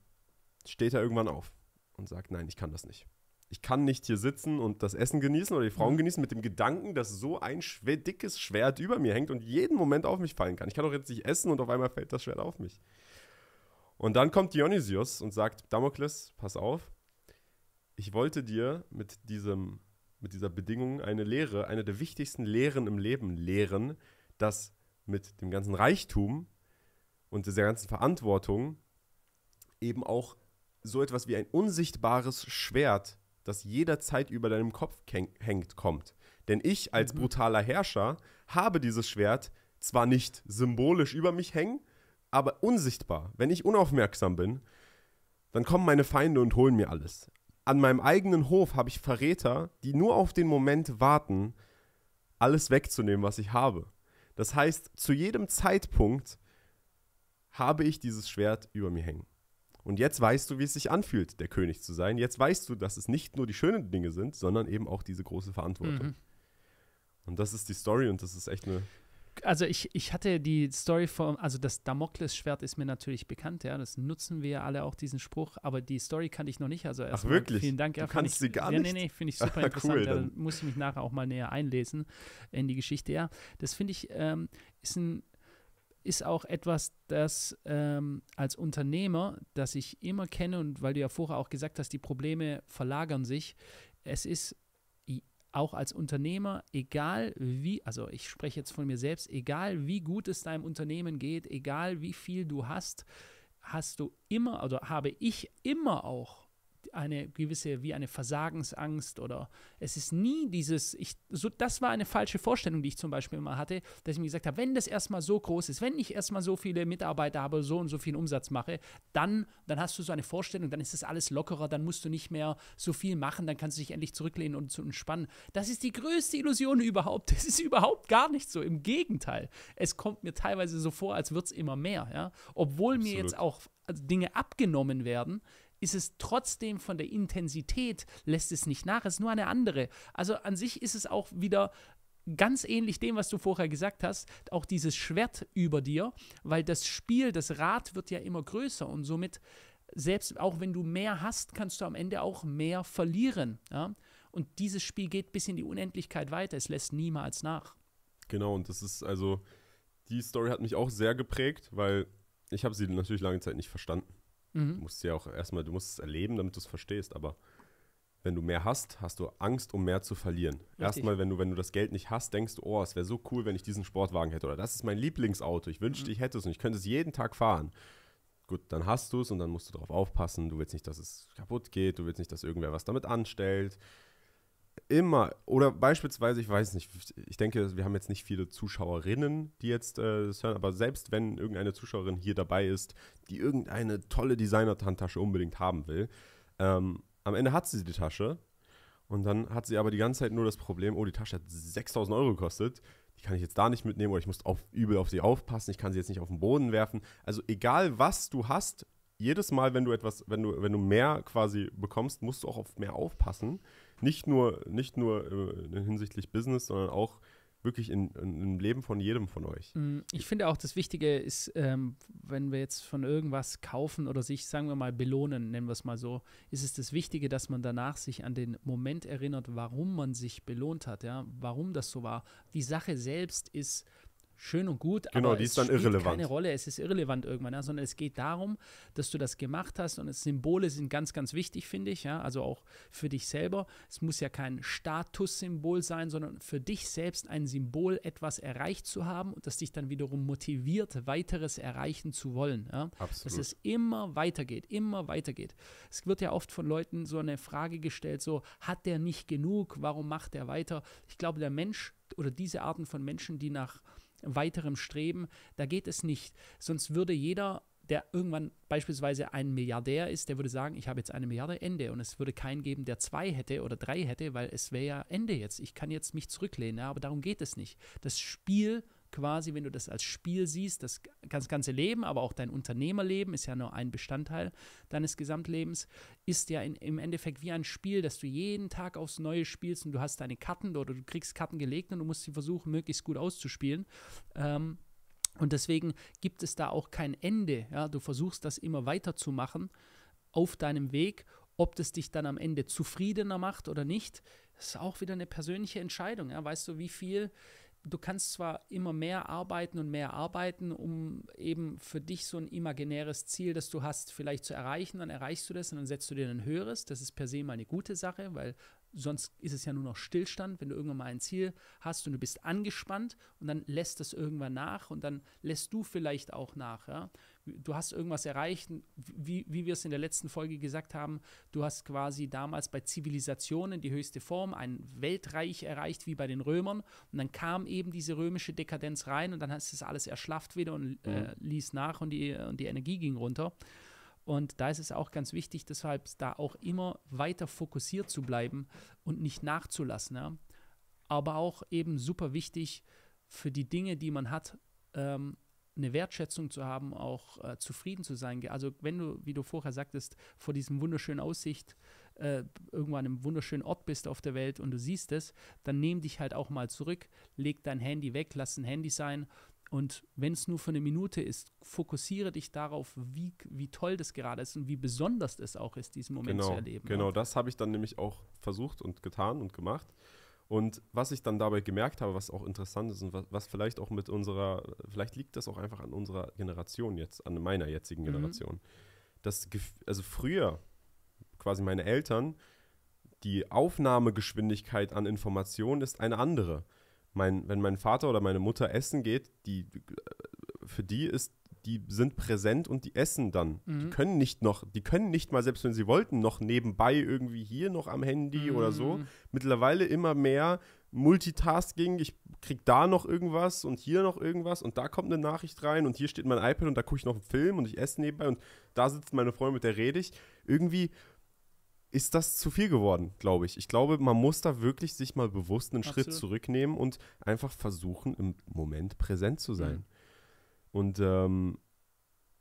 steht er irgendwann auf und sagt, nein, ich kann das nicht. Ich kann nicht hier sitzen und das Essen genießen oder die Frauen mhm. genießen mit dem Gedanken, dass so ein schwer, dickes Schwert über mir hängt und jeden Moment auf mich fallen kann. Ich kann doch jetzt nicht essen und auf einmal fällt das Schwert auf mich. Und dann kommt Dionysius und sagt: Damokles, pass auf, ich wollte dir mit, diesem, mit dieser Bedingung eine Lehre, eine der wichtigsten Lehren im Leben lehren, dass mit dem ganzen Reichtum und dieser ganzen Verantwortung eben auch so etwas wie ein unsichtbares Schwert, das jederzeit über deinem Kopf hängt, kommt. Denn ich als mhm. brutaler Herrscher habe dieses Schwert zwar nicht symbolisch über mich hängen, aber unsichtbar. Wenn ich unaufmerksam bin, dann kommen meine Feinde und holen mir alles. An meinem eigenen Hof habe ich Verräter, die nur auf den Moment warten, alles wegzunehmen, was ich habe. Das heißt, zu jedem Zeitpunkt habe ich dieses Schwert über mir hängen. Und jetzt weißt du, wie es sich anfühlt, der König zu sein. Jetzt weißt du, dass es nicht nur die schönen Dinge sind, sondern eben auch diese große Verantwortung. Mhm. Und das ist die Story und das ist echt eine also ich, ich hatte die Story von, also das Damoklesschwert ist mir natürlich bekannt, ja, das nutzen wir ja alle auch diesen Spruch, aber die Story kannte ich noch nicht. Also Ach wirklich? Vielen Dank. Du ja, kannst ich, sie gar nicht. Nee, nee, nee finde ich *laughs* ah, super interessant. cool, dann. da muss ich mich nachher auch mal näher einlesen in die Geschichte. Ja, das finde ich ähm, ist ein ist auch etwas, das ähm, als Unternehmer, das ich immer kenne und weil du ja vorher auch gesagt hast, die Probleme verlagern sich. Es ist auch als Unternehmer, egal wie, also ich spreche jetzt von mir selbst, egal wie gut es deinem Unternehmen geht, egal wie viel du hast, hast du immer oder habe ich immer auch eine gewisse, wie eine Versagensangst oder es ist nie dieses, ich, so, das war eine falsche Vorstellung, die ich zum Beispiel mal hatte, dass ich mir gesagt habe, wenn das erstmal so groß ist, wenn ich erstmal so viele Mitarbeiter habe, so und so viel Umsatz mache, dann, dann hast du so eine Vorstellung, dann ist das alles lockerer, dann musst du nicht mehr so viel machen, dann kannst du dich endlich zurücklehnen und zu entspannen. Das ist die größte Illusion überhaupt. *laughs* Das ist überhaupt gar nicht so. Im Gegenteil. Es kommt mir teilweise so vor, als wird es immer mehr, ja. Obwohl Absolut. mir jetzt auch also, Dinge abgenommen werden, ist es trotzdem von der Intensität, lässt es nicht nach, ist nur eine andere. Also an sich ist es auch wieder ganz ähnlich dem, was du vorher gesagt hast, auch dieses Schwert über dir, weil das Spiel, das Rad wird ja immer größer und somit, selbst auch wenn du mehr hast, kannst du am Ende auch mehr verlieren. Ja? Und dieses Spiel geht bis in die Unendlichkeit weiter, es lässt niemals nach. Genau, und das ist also, die Story hat mich auch sehr geprägt, weil ich habe sie natürlich lange Zeit nicht verstanden. Mhm. Du musst ja auch erstmal, du musst es erleben, damit du es verstehst, aber wenn du mehr hast, hast du Angst, um mehr zu verlieren. Richtig. Erstmal, wenn du, wenn du das Geld nicht hast, denkst du, oh, es wäre so cool, wenn ich diesen Sportwagen hätte. Oder das ist mein Lieblingsauto. Ich wünschte, mhm. ich hätte es und ich könnte es jeden Tag fahren. Gut, dann hast du es und dann musst du darauf aufpassen. Du willst nicht, dass es kaputt geht. Du willst nicht, dass irgendwer was damit anstellt immer, oder beispielsweise, ich weiß nicht, ich denke, wir haben jetzt nicht viele Zuschauerinnen, die jetzt äh, das hören, aber selbst wenn irgendeine Zuschauerin hier dabei ist, die irgendeine tolle Designer-Handtasche unbedingt haben will, ähm, am Ende hat sie die Tasche und dann hat sie aber die ganze Zeit nur das Problem, oh, die Tasche hat 6000 Euro gekostet, die kann ich jetzt da nicht mitnehmen oder ich muss auf, übel auf sie aufpassen, ich kann sie jetzt nicht auf den Boden werfen. Also egal, was du hast, jedes Mal, wenn du etwas, wenn du, wenn du mehr quasi bekommst, musst du auch auf mehr aufpassen nicht nur, nicht nur äh, hinsichtlich Business, sondern auch wirklich in, in, im Leben von jedem von euch. Mm, ich finde auch, das Wichtige ist, ähm, wenn wir jetzt von irgendwas kaufen oder sich, sagen wir mal, belohnen, nennen wir es mal so, ist es das Wichtige, dass man danach sich an den Moment erinnert, warum man sich belohnt hat, ja, warum das so war. Die Sache selbst ist schön und gut, genau, aber die ist dann irrelevant. keine Rolle, es ist irrelevant irgendwann, ja, sondern es geht darum, dass du das gemacht hast und Symbole sind ganz, ganz wichtig, finde ich, ja, also auch für dich selber. Es muss ja kein Statussymbol sein, sondern für dich selbst ein Symbol, etwas erreicht zu haben und das dich dann wiederum motiviert, weiteres erreichen zu wollen. Ja. Absolut. Dass es immer weitergeht, immer weitergeht. Es wird ja oft von Leuten so eine Frage gestellt, so, hat der nicht genug, warum macht er weiter? Ich glaube, der Mensch oder diese Arten von Menschen, die nach weiterem Streben. Da geht es nicht. Sonst würde jeder, der irgendwann beispielsweise ein Milliardär ist, der würde sagen, ich habe jetzt eine Milliarde, Ende. Und es würde keinen geben, der zwei hätte oder drei hätte, weil es wäre ja Ende jetzt. Ich kann jetzt mich zurücklehnen, ja, aber darum geht es nicht. Das Spiel quasi, wenn du das als Spiel siehst, das ganze Leben, aber auch dein Unternehmerleben ist ja nur ein Bestandteil deines Gesamtlebens, ist ja in, im Endeffekt wie ein Spiel, dass du jeden Tag aufs Neue spielst und du hast deine Karten oder du kriegst Karten gelegt und du musst sie versuchen, möglichst gut auszuspielen. Ähm, und deswegen gibt es da auch kein Ende. Ja? Du versuchst das immer weiterzumachen auf deinem Weg. Ob das dich dann am Ende zufriedener macht oder nicht, ist auch wieder eine persönliche Entscheidung. Ja? Weißt du, wie viel du kannst zwar immer mehr arbeiten und mehr arbeiten, um eben für dich so ein imaginäres Ziel, das du hast, vielleicht zu erreichen, dann erreichst du das und dann setzt du dir ein höheres. Das ist per se mal eine gute Sache, weil sonst ist es ja nur noch Stillstand, wenn du irgendwann mal ein Ziel hast und du bist angespannt und dann lässt das irgendwann nach und dann lässt du vielleicht auch nach. Ja? du hast irgendwas erreicht, wie, wie wir es in der letzten Folge gesagt haben, du hast quasi damals bei Zivilisationen die höchste Form, ein Weltreich erreicht, wie bei den Römern. Und dann kam eben diese römische Dekadenz rein und dann hast es alles erschlafft wieder und äh, mhm. ließ nach und die, und die Energie ging runter. Und da ist es auch ganz wichtig, deshalb da auch immer weiter fokussiert zu bleiben und nicht nachzulassen. Ja? Aber auch eben super wichtig für die Dinge, die man hat, ähm, eine Wertschätzung zu haben, auch äh, zufrieden zu sein. Also wenn du, wie du vorher sagtest, vor diesem wunderschönen Aussicht äh, irgendwann im wunderschönen Ort bist auf der Welt und du siehst es, dann nimm dich halt auch mal zurück, leg dein Handy weg, lass ein Handy sein und wenn es nur für eine Minute ist, fokussiere dich darauf, wie, wie toll das gerade ist und wie besonders es auch ist, diesen Moment genau, zu erleben. Genau, ne? das habe ich dann nämlich auch versucht und getan und gemacht. Und was ich dann dabei gemerkt habe, was auch interessant ist und was, was, vielleicht auch mit unserer, vielleicht liegt das auch einfach an unserer Generation jetzt, an meiner jetzigen mhm. Generation. Mhm. Das, also früher, quasi meine Eltern, die Aufnahmegeschwindigkeit an Informationen ist eine andere. Mein, wenn mein Vater oder meine Mutter essen geht, die, äh, für die ist die sind präsent und die essen dann. Mhm. Die können nicht noch, die können nicht mal, selbst wenn sie wollten, noch nebenbei irgendwie hier noch am Handy mhm. oder so. Mhm. Mittlerweile immer mehr Multitasking, ich krieg da noch irgendwas und hier noch irgendwas und da kommt eine Nachricht rein und hier steht mein iPad und da gucke ich noch einen Film und ich esse nebenbei und da sitzt meine Freundin, mit der rede ich. Irgendwie ist das zu viel geworden, glaube ich. Ich glaube, man muss da wirklich sich mal bewusst einen Absolut. Schritt zurücknehmen und einfach versuchen, im Moment präsent zu sein. Mhm. Und ähm,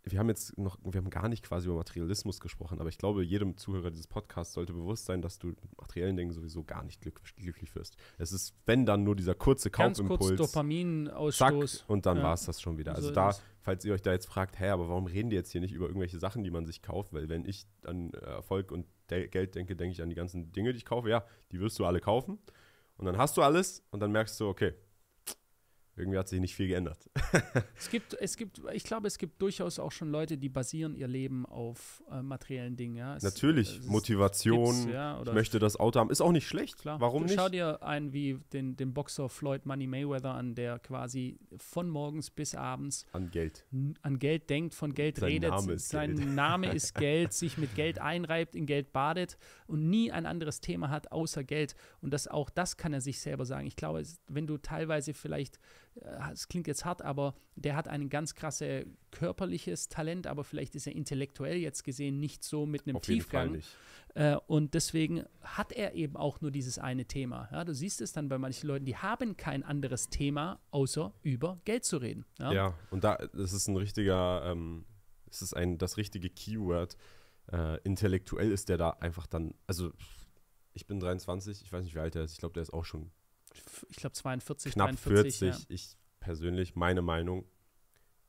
wir haben jetzt noch, wir haben gar nicht quasi über Materialismus gesprochen, aber ich glaube, jedem Zuhörer dieses Podcasts sollte bewusst sein, dass du mit materiellen Dingen sowieso gar nicht glück, glücklich wirst. Es ist, wenn dann, nur dieser kurze Ganz Kaufimpuls. Kurz Dopaminausstoß. Zack, und dann ja. war es das schon wieder. Also so da, falls ihr euch da jetzt fragt, hä, aber warum reden die jetzt hier nicht über irgendwelche Sachen, die man sich kauft? Weil wenn ich an äh, Erfolg und Geld denke, denke ich an die ganzen Dinge, die ich kaufe. Ja, die wirst du alle kaufen. Und dann hast du alles und dann merkst du, okay, irgendwie hat sich nicht viel geändert. *laughs* es gibt, es gibt, ich glaube, es gibt durchaus auch schon Leute, die basieren ihr Leben auf äh, materiellen Dingen. Ja? Es, Natürlich, es, Motivation, ja, ich möchte das Auto haben, ist auch nicht schlecht. Klar. Warum du, nicht? Schau dir einen wie den, den Boxer Floyd Money Mayweather an, der quasi von morgens bis abends an Geld, an Geld denkt, von Geld sein redet, Name sein Geld. Name *laughs* ist Geld, sich mit Geld einreibt, in Geld badet und nie ein anderes Thema hat außer Geld. Und das auch das kann er sich selber sagen. Ich glaube, wenn du teilweise vielleicht, äh, es klingt jetzt hart, aber der hat ein ganz krasses körperliches Talent, aber vielleicht ist er intellektuell jetzt gesehen nicht so mit einem Auf Tiefgang. Äh, und deswegen hat er eben auch nur dieses eine Thema. Ja, du siehst es dann bei manchen Leuten, die haben kein anderes Thema, außer über Geld zu reden. Ja, ja und da, das ist ein richtiger, ähm, es ist ein, das richtige Keyword, äh, intellektuell ist der da einfach dann, also ich bin 23, ich weiß nicht, wie alt er ist, ich glaube, der ist auch schon ich glaube 42, knapp 43, 40. Ja. Ich persönlich, meine Meinung,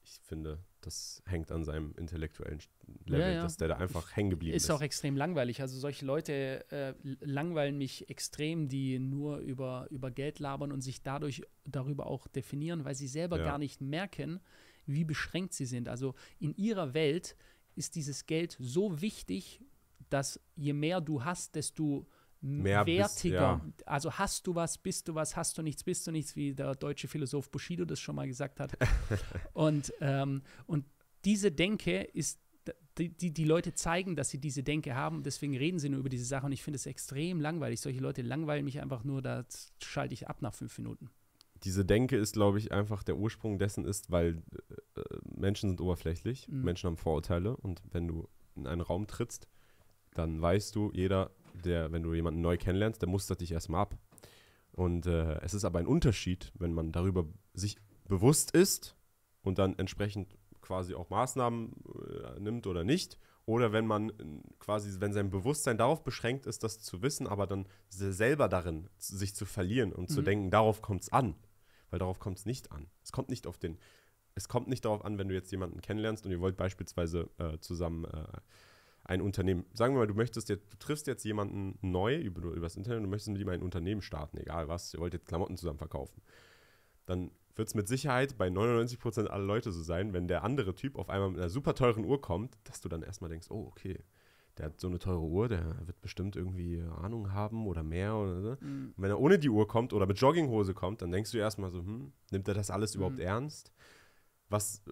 ich finde, das hängt an seinem intellektuellen Level, ja, ja. dass der da einfach hängen geblieben ist. Ist auch extrem langweilig. Also solche Leute äh, langweilen mich extrem, die nur über, über Geld labern und sich dadurch darüber auch definieren, weil sie selber gar nicht merken, wie beschränkt sie sind. Also in ihrer Welt ist dieses Geld so wichtig, dass je mehr du hast, desto mehr wertiger. Bist, ja. Also hast du was, bist du was, hast du nichts, bist du nichts, wie der deutsche Philosoph Bushido das schon mal gesagt hat. *laughs* und, ähm, und diese Denke ist, die, die, die Leute zeigen, dass sie diese Denke haben, deswegen reden sie nur über diese Sache und ich finde es extrem langweilig. Solche Leute langweilen mich einfach nur, da schalte ich ab nach fünf Minuten diese Denke ist, glaube ich, einfach der Ursprung dessen ist, weil äh, Menschen sind oberflächlich, mhm. Menschen haben Vorurteile und wenn du in einen Raum trittst, dann weißt du, jeder, der, wenn du jemanden neu kennenlernst, der mustert dich erstmal ab. Und äh, es ist aber ein Unterschied, wenn man darüber sich bewusst ist und dann entsprechend quasi auch Maßnahmen äh, nimmt oder nicht. Oder wenn man äh, quasi, wenn sein Bewusstsein darauf beschränkt ist, das zu wissen, aber dann selber darin sich zu verlieren und mhm. zu denken, darauf kommt es an weil darauf kommt es nicht an. Es kommt nicht auf den, es kommt nicht darauf an, wenn du jetzt jemanden kennenlernst und ihr wollt beispielsweise äh, zusammen äh, ein Unternehmen, sagen wir mal, du möchtest jetzt, du triffst jetzt jemanden neu über, über das Internet, du möchtest mit ihm ein Unternehmen starten, egal was, ihr wollt jetzt Klamotten zusammen verkaufen. Dann wird es mit Sicherheit bei 99% aller Leute so sein, wenn der andere Typ auf einmal mit einer super teuren Uhr kommt, dass du dann erstmal denkst, oh, okay, der hat so eine teure Uhr, der wird bestimmt irgendwie Ahnung haben oder mehr oder so. Mhm. wenn er ohne die Uhr kommt oder mit Jogginghose kommt, dann denkst du erstmal so, hm, nimmt er das alles mhm. überhaupt ernst? Was äh,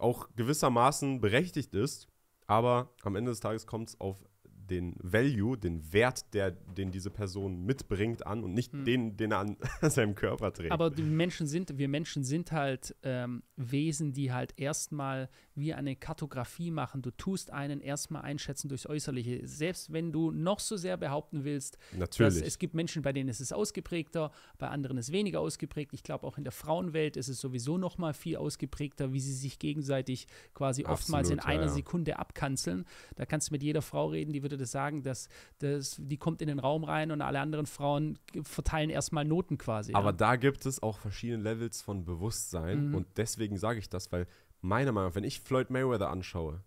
auch gewissermaßen berechtigt ist, aber am Ende des Tages kommt es auf den Value, den Wert, der, den diese Person mitbringt, an und nicht mhm. den, den er an *laughs* seinem Körper trägt. Aber die Menschen sind, wir Menschen sind halt ähm, Wesen, die halt erstmal wie eine Kartografie machen. Du tust einen erstmal einschätzen durchs Äußerliche. Selbst wenn du noch so sehr behaupten willst, Natürlich. dass es gibt Menschen, bei denen ist es ausgeprägter, bei anderen ist es weniger ausgeprägt. Ich glaube, auch in der Frauenwelt ist es sowieso noch mal viel ausgeprägter, wie sie sich gegenseitig quasi Absolut, oftmals in ja, einer ja. Sekunde abkanzeln. Da kannst du mit jeder Frau reden, die würde das sagen, dass, dass die kommt in den Raum rein und alle anderen Frauen verteilen erstmal Noten quasi. Aber ja. da gibt es auch verschiedene Levels von Bewusstsein mhm. und deswegen sage ich das, weil meiner Meinung nach, wenn ich Floyd Mayweather anschaue,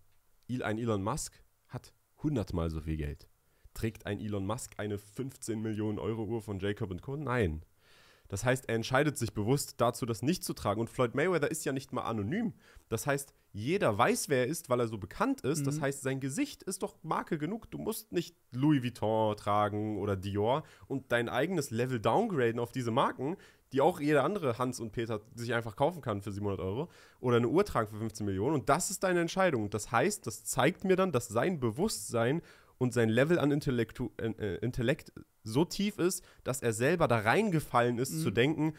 ein Elon Musk hat hundertmal so viel Geld. Trägt ein Elon Musk eine 15 Millionen Euro Uhr von Jacob Co? Nein. Das heißt, er entscheidet sich bewusst dazu, das nicht zu tragen. Und Floyd Mayweather ist ja nicht mal anonym. Das heißt, jeder weiß, wer er ist, weil er so bekannt ist. Mhm. Das heißt, sein Gesicht ist doch Marke genug. Du musst nicht Louis Vuitton tragen oder Dior und dein eigenes Level downgraden auf diese Marken die auch jeder andere Hans und Peter sich einfach kaufen kann für 700 Euro, oder eine Uhr tragen für 15 Millionen. Und das ist deine Entscheidung. Das heißt, das zeigt mir dann, dass sein Bewusstsein und sein Level an Intellektu äh, äh Intellekt so tief ist, dass er selber da reingefallen ist, mhm. zu denken,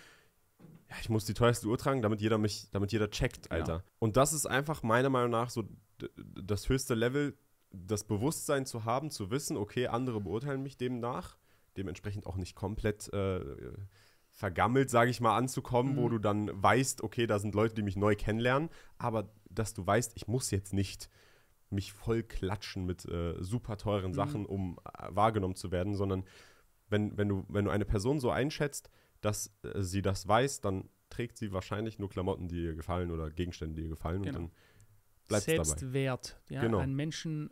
ja, ich muss die teuerste Uhr tragen, damit jeder mich, damit jeder checkt, Alter. Ja. Und das ist einfach meiner Meinung nach so das höchste Level, das Bewusstsein zu haben, zu wissen, okay, andere beurteilen mich demnach, dementsprechend auch nicht komplett äh, vergammelt, sage ich mal, anzukommen, mhm. wo du dann weißt, okay, da sind Leute, die mich neu kennenlernen, aber dass du weißt, ich muss jetzt nicht mich voll klatschen mit äh, super teuren mhm. Sachen, um äh, wahrgenommen zu werden, sondern wenn, wenn, du, wenn du eine Person so einschätzt, dass äh, sie das weiß, dann trägt sie wahrscheinlich nur Klamotten, die ihr gefallen oder Gegenstände, die ihr gefallen genau. und dann Bleib's Selbstwert. Ja, genau. An Menschen,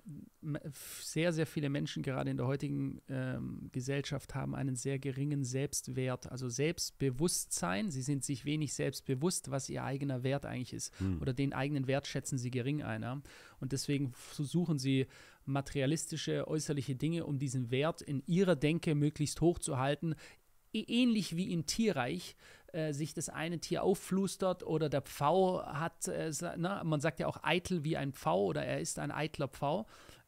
sehr, sehr viele Menschen gerade in der heutigen ähm, Gesellschaft haben einen sehr geringen Selbstwert, also Selbstbewusstsein. Sie sind sich wenig selbstbewusst, was ihr eigener Wert eigentlich ist. Hm. Oder den eigenen Wert schätzen sie gering einer. Und deswegen suchen sie materialistische, äußerliche Dinge, um diesen Wert in ihrer Denke möglichst hoch zu halten. Ähnlich wie im Tierreich äh, sich das eine Tier aufflustert oder der Pfau hat, äh, na, ne? man sagt ja auch eitel wie ein Pfau oder er ist ein eitler Pfau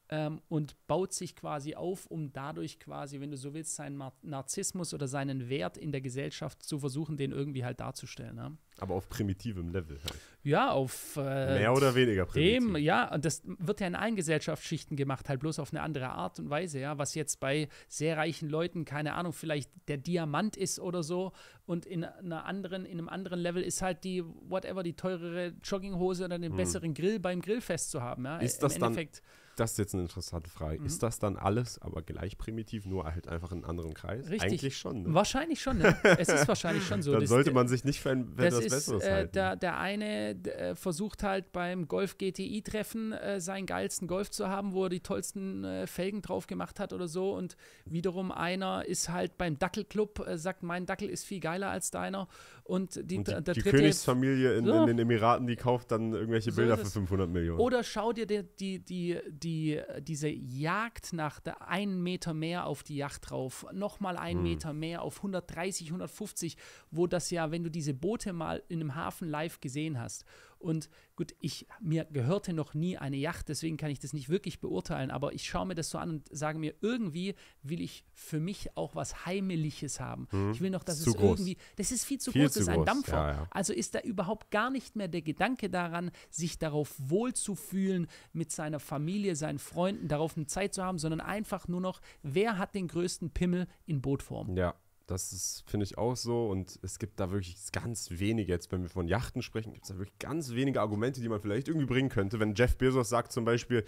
ähm, und baut sich quasi auf, um dadurch quasi, wenn du so willst, seinen Mar Narzissmus oder seinen Wert in der Gesellschaft zu versuchen, den irgendwie halt darzustellen. Ne? Aber auf primitivem Level. Halt. Ja, auf. Äh, Mehr oder weniger primitiv. Dem, ja, und das wird ja in allen Gesellschaftsschichten gemacht, halt bloß auf eine andere Art und Weise, ja. Was jetzt bei sehr reichen Leuten, keine Ahnung, vielleicht der Diamant ist oder so und in einer anderen, in einem anderen Level ist halt die, whatever, die teurere Jogginghose oder den hm. besseren Grill beim Grillfest zu haben, ja. Ist das Im Endeffekt. Dann das ist jetzt eine interessante Frage. Mhm. Ist das dann alles aber gleich primitiv, nur halt einfach in einem anderen Kreis? Richtig. Eigentlich schon. Ne? Wahrscheinlich schon. Ne? es ist wahrscheinlich schon so. Dann das sollte man sich nicht für ein, das, das ist, Besseres äh, halten. Da, der eine äh, versucht halt beim Golf GTI-Treffen äh, seinen geilsten Golf zu haben, wo er die tollsten äh, Felgen drauf gemacht hat oder so. Und wiederum einer ist halt beim Dackelclub, äh, sagt, mein Dackel ist viel geiler als deiner und die, und die, der die Königsfamilie in, so. in, den Emiraten, die kauft dann irgendwelche Bilder so für 500 Millionen. Oder schau dir die, die, die, die, diese Jagd nach der einen Meter mehr auf die Yacht drauf, nochmal einen hm. Meter mehr auf 130, 150, wo das ja, wenn du diese Boote mal in einem Hafen live gesehen hast und gut, ich, mir gehörte noch nie eine Yacht, deswegen kann ich das nicht wirklich beurteilen, aber ich schaue mir das so an und sage mir, irgendwie will ich für mich auch was Heimeliges haben. Mhm. Ich hm. will noch, dass zu es groß. irgendwie, das ist viel zu viel groß, das ist ein Dampfer. Ja, ja. Also ist da überhaupt gar nicht mehr der Gedanke daran, sich darauf wohlzufühlen, mit seiner Familie, seinen Freunden, darauf eine Zeit zu haben, sondern einfach nur noch, wer hat den größten Pimmel in Bootform? Ja, das finde ich, auch so. Und es gibt da wirklich ganz wenige, jetzt wenn wir von Yachten sprechen, gibt es da wirklich ganz wenige Argumente, die man vielleicht irgendwie bringen könnte. Wenn Jeff Bezos sagt zum Beispiel,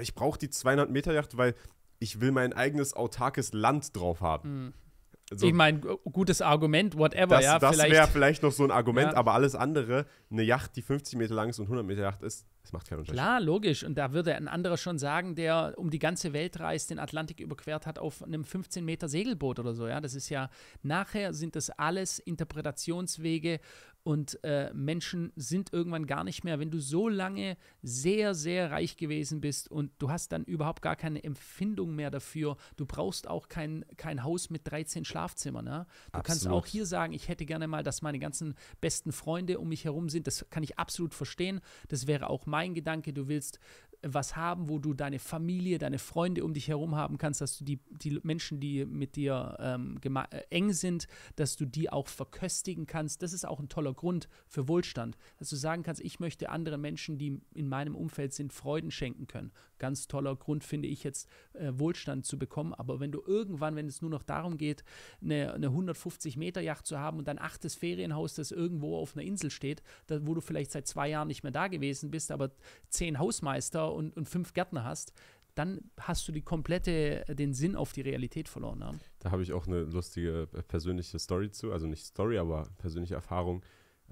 ich brauche die 200-Meter-Yacht, weil ich will mein eigenes autarkes Land drauf haben. Mhm. Also, ich meine, gutes Argument, whatever. Das, ja, das wäre vielleicht noch so ein Argument, ja. aber alles andere, eine Yacht, die 50 Meter lang ist und 100 Meter Yacht ist, es macht keinen Unterschied. Klar, logisch. Und da würde ein anderer schon sagen, der um die ganze Welt reist, den Atlantik überquert hat auf einem 15 Meter Segelboot oder so. Ja, das ist ja nachher sind das alles Interpretationswege und äh, Menschen sind irgendwann gar nicht mehr, wenn du so lange sehr, sehr reich gewesen bist und du hast dann überhaupt gar keine Empfindung mehr dafür. Du brauchst auch kein, kein Haus mit 13 Schlafzimmern. Ne? Du absolut. kannst auch hier sagen, ich hätte gerne mal, dass meine ganzen besten Freunde um mich herum sind. Das kann ich absolut verstehen. Das wäre auch mein Gedanke. Du willst was haben, wo du deine Familie, deine Freunde um dich herum haben kannst, dass du die, die Menschen, die mit dir ähm, äh, eng sind, dass du die auch verköstigen kannst. Das ist auch ein toller Grund für Wohlstand, dass du sagen kannst, ich möchte anderen Menschen, die in meinem Umfeld sind, Freuden schenken können. Ganz toller Grund finde ich jetzt, äh, Wohlstand zu bekommen. Aber wenn du irgendwann, wenn es nur noch darum geht, eine, eine 150-Meter-Yacht zu haben und dein achtes Ferienhaus, das irgendwo auf einer Insel steht, da, wo du vielleicht seit zwei Jahren nicht mehr da gewesen bist, aber zehn Hausmeister Winzer und, und fünf Gärtner hast, dann hast du die komplette, äh, den Sinn auf die Realität verloren. Ne? Da habe ich auch eine lustige äh, persönliche Story zu, also nicht Story, aber persönliche Erfahrung.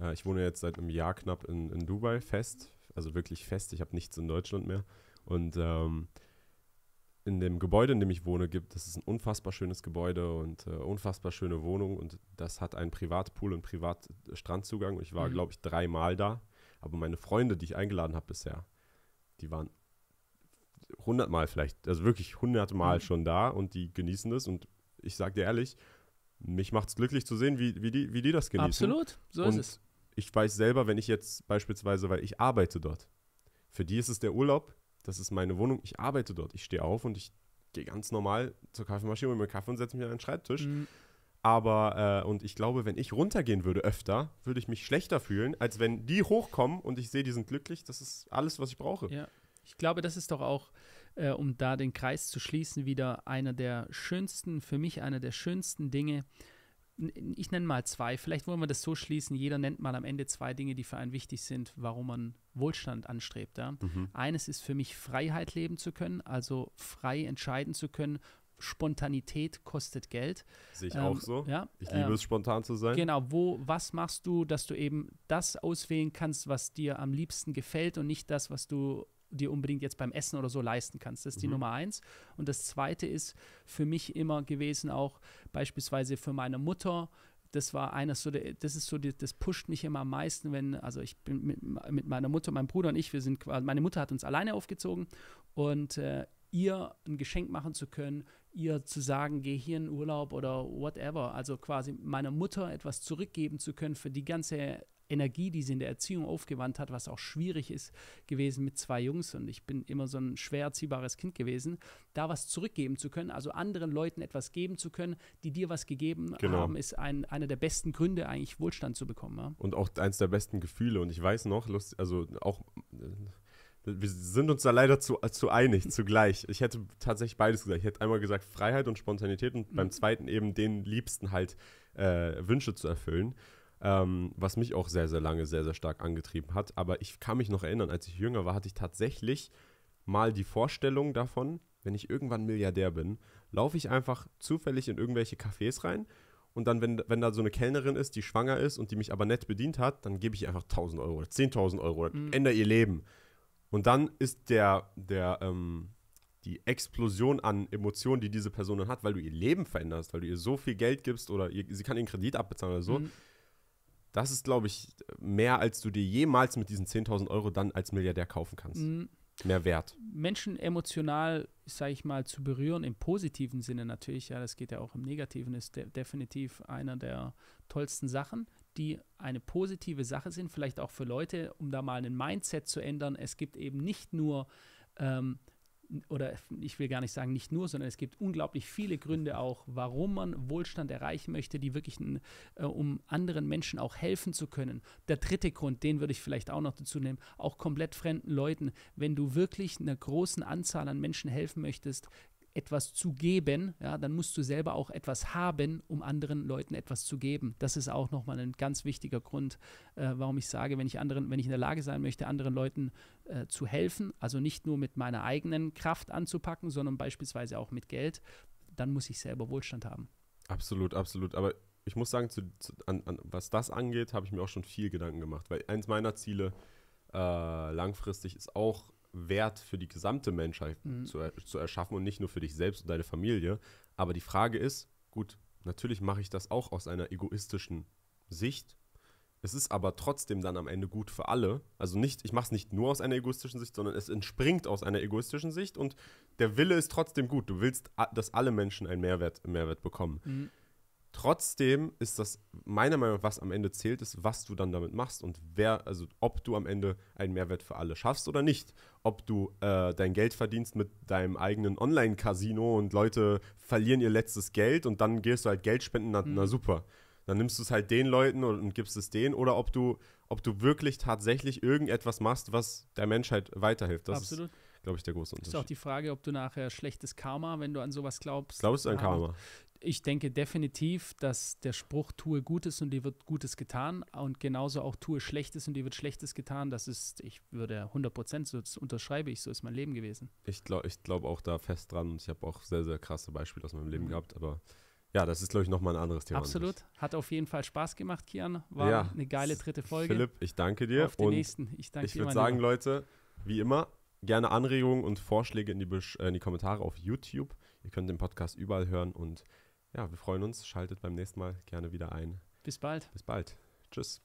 Äh, ich wohne jetzt seit einem Jahr knapp in, in Dubai fest, also wirklich fest. Ich habe nichts in Deutschland mehr. Und ähm, in dem Gebäude, in dem ich wohne, gibt es ein unfassbar schönes Gebäude und äh, unfassbar schöne Wohnung. Und das hat einen Privatpool und Privatstrandzugang. ich war, mhm. glaube ich, dreimal da. Aber meine Freunde, die ich eingeladen habe bisher, die waren hundertmal vielleicht, also wirklich hundertmal mhm. schon da und die genießen das. Und ich sage dir ehrlich, mich macht es glücklich zu sehen, wie, wie, die, wie die das genießen. Absolut, so und ist es. Ich weiß selber, wenn ich jetzt beispielsweise, weil ich arbeite dort, für die ist es der Urlaub, das ist meine Wohnung, ich arbeite dort, ich stehe auf und ich gehe ganz normal zur Kaffeemaschine mit mir Kaffee und setze mich an den Schreibtisch. Mhm. Aber, äh, und ich glaube, wenn ich runtergehen würde öfter, würde ich mich schlechter fühlen, als wenn die hochkommen und ich sehe, die sind glücklich. Das ist alles, was ich brauche. Ja. Ich glaube, das ist doch auch, äh, um da den Kreis zu schließen, wieder einer der schönsten, für mich einer der schönsten Dinge. Ich nenne mal zwei. Vielleicht wollen wir das so schließen. Jeder nennt mal am Ende zwei Dinge, die für einen wichtig sind, warum man Wohlstand anstrebt. Ja? Mhm. Eines ist für mich Freiheit leben zu können, also frei entscheiden zu können, Spontanität kostet Geld. Sehe ich ähm, auch so. Ja, ich liebe ähm, es, spontan zu sein. Genau, wo, was machst du, dass du eben das auswählen kannst, was dir am liebsten gefällt und nicht das, was du dir unbedingt jetzt beim Essen oder so leisten kannst. Das ist die mhm. Nummer eins. Und das zweite ist für mich immer gewesen, auch beispielsweise für meine Mutter, das war eines so, das ist so, das pusht mich immer am meisten, wenn, also ich bin mit, mit meiner Mutter, mein Bruder und ich, wir sind, quasi, meine Mutter hat uns alleine aufgezogen und äh, ihr ein Geschenk machen zu können, ihr zu sagen, geh hier in Urlaub oder whatever. Also quasi meiner Mutter etwas zurückgeben zu können für die ganze Energie, die sie in der Erziehung aufgewandt hat, was auch schwierig ist gewesen mit zwei Jungs und ich bin immer so ein schwer erziehbares Kind gewesen, da was zurückgeben zu können, also anderen Leuten etwas geben zu können, die dir was gegeben genau. haben, ist ein, einer der besten Gründe, eigentlich Wohlstand zu bekommen. Ja? Und auch eins der besten Gefühle und ich weiß noch, also auch äh, wir sind uns da leider zu, äh, zu einig, zugleich. Ich hätte tatsächlich beides gesagt. Ich hätte einmal gesagt Freiheit und Spontanität und mhm. beim zweiten eben den Liebsten halt äh, Wünsche zu erfüllen. Ähm, was mich auch sehr, sehr lange sehr, sehr stark angetrieben hat. Aber ich kann mich noch erinnern, als ich jünger war, hatte ich tatsächlich mal die Vorstellung davon, wenn ich irgendwann Milliardär bin, laufe ich einfach zufällig in irgendwelche Cafés rein und dann, wenn, wenn da so eine Kellnerin ist, die schwanger ist und die mich aber nett bedient hat, dann gebe ich einfach 1000 Euro oder 10.000 Euro, mhm. ändere ihr Leben. Und dann ist der, der, ähm, die Explosion an Emotionen, die diese Person dann hat, weil du ihr Leben veränderst, weil du ihr so viel Geld gibst oder ihr, sie kann ihren Kredit abbezahlen oder so. Mhm. Das ist, glaube ich, mehr, als du dir jemals mit diesen 10.000 Euro dann als Milliardär kaufen kannst. Mhm. Mehr Wert. Menschen emotional, sage ich mal, zu berühren im positiven Sinne natürlich, ja, das geht ja auch im negativen, ist de definitiv einer der tollsten Sachen, die eine positive Sache sind, vielleicht auch für Leute, um da mal ein Mindset zu ändern. Es gibt eben nicht nur, ähm, oder ich will gar nicht sagen nicht nur, sondern es gibt unglaublich viele Gründe auch, warum man Wohlstand erreichen möchte, die wirklich, äh, um anderen Menschen auch helfen zu können. Der dritte Grund, den würde ich vielleicht auch noch dazu nehmen, auch komplett fremden Leuten. Wenn du wirklich einer großen Anzahl an Menschen helfen möchtest, etwas zu geben, ja, dann musst du selber auch etwas haben, um anderen Leuten etwas zu geben. Das ist auch nochmal ein ganz wichtiger Grund, äh, warum ich sage, wenn ich anderen, wenn ich in der Lage sein möchte, anderen Leuten äh, zu helfen, also nicht nur mit meiner eigenen Kraft anzupacken, sondern beispielsweise auch mit Geld, dann muss ich selber Wohlstand haben. Absolut, absolut. Aber ich muss sagen, zu, zu, an, an, was das angeht, habe ich mir auch schon viel Gedanken gemacht, weil eins meiner Ziele äh, langfristig ist auch Wert für die gesamte Menschheit mhm. zu, zu erschaffen und nicht nur für dich selbst und deine Familie. Aber die Frage ist, gut, natürlich mache ich das auch aus einer egoistischen Sicht. Es ist aber trotzdem dann am Ende gut für alle. Also nicht, ich mache es nicht nur aus einer egoistischen Sicht, sondern es entspringt aus einer egoistischen Sicht und der Wille ist trotzdem gut. Du willst, dass alle Menschen einen Mehrwert, Mehrwert bekommen. Mhm. Trotzdem ist das meiner Meinung nach, was am Ende zählt, ist, was du dann damit machst und wer, also ob du am Ende einen Mehrwert für alle schaffst oder nicht. Ob du äh, dein Geld verdienst mit deinem eigenen Online-Casino und Leute verlieren ihr letztes Geld und dann gehst du halt Geld spenden, na, mhm. na super. Dann nimmst du es halt den Leuten und, und gibst es denen oder ob du, ob du wirklich tatsächlich irgendetwas machst, was der Menschheit weiterhilft. Das Absolut. Ist, glaube ich, der große Unterschied. Ist auch die Frage, ob du nachher schlechtes Karma, wenn du an sowas glaubst. Glaubst du an Karma? ich denke definitiv, dass der Spruch tue Gutes und dir wird Gutes getan und genauso auch tue Schlechtes und dir wird Schlechtes getan, das ist, ich würde 100 Prozent, so unterschreibe ich, so ist mein Leben gewesen. Ich glaube ich glaub auch da fest dran und ich habe auch sehr, sehr krasse Beispiele aus meinem Leben mhm. gehabt, aber ja, das ist, glaube ich, nochmal ein anderes Thema. Absolut. Hat auf jeden Fall Spaß gemacht, Kian. War ja. eine geile dritte Folge. Philipp, ich danke dir. Auf den und nächsten. Ich danke Ich würde sagen, Leute, wie immer, gerne Anregungen und Vorschläge in die, Be äh, in die Kommentare auf YouTube. Ihr könnt den Podcast überall hören und ja, wir freuen uns. Schaltet beim nächsten Mal gerne wieder ein. Bis bald. Bis bald. Tschüss.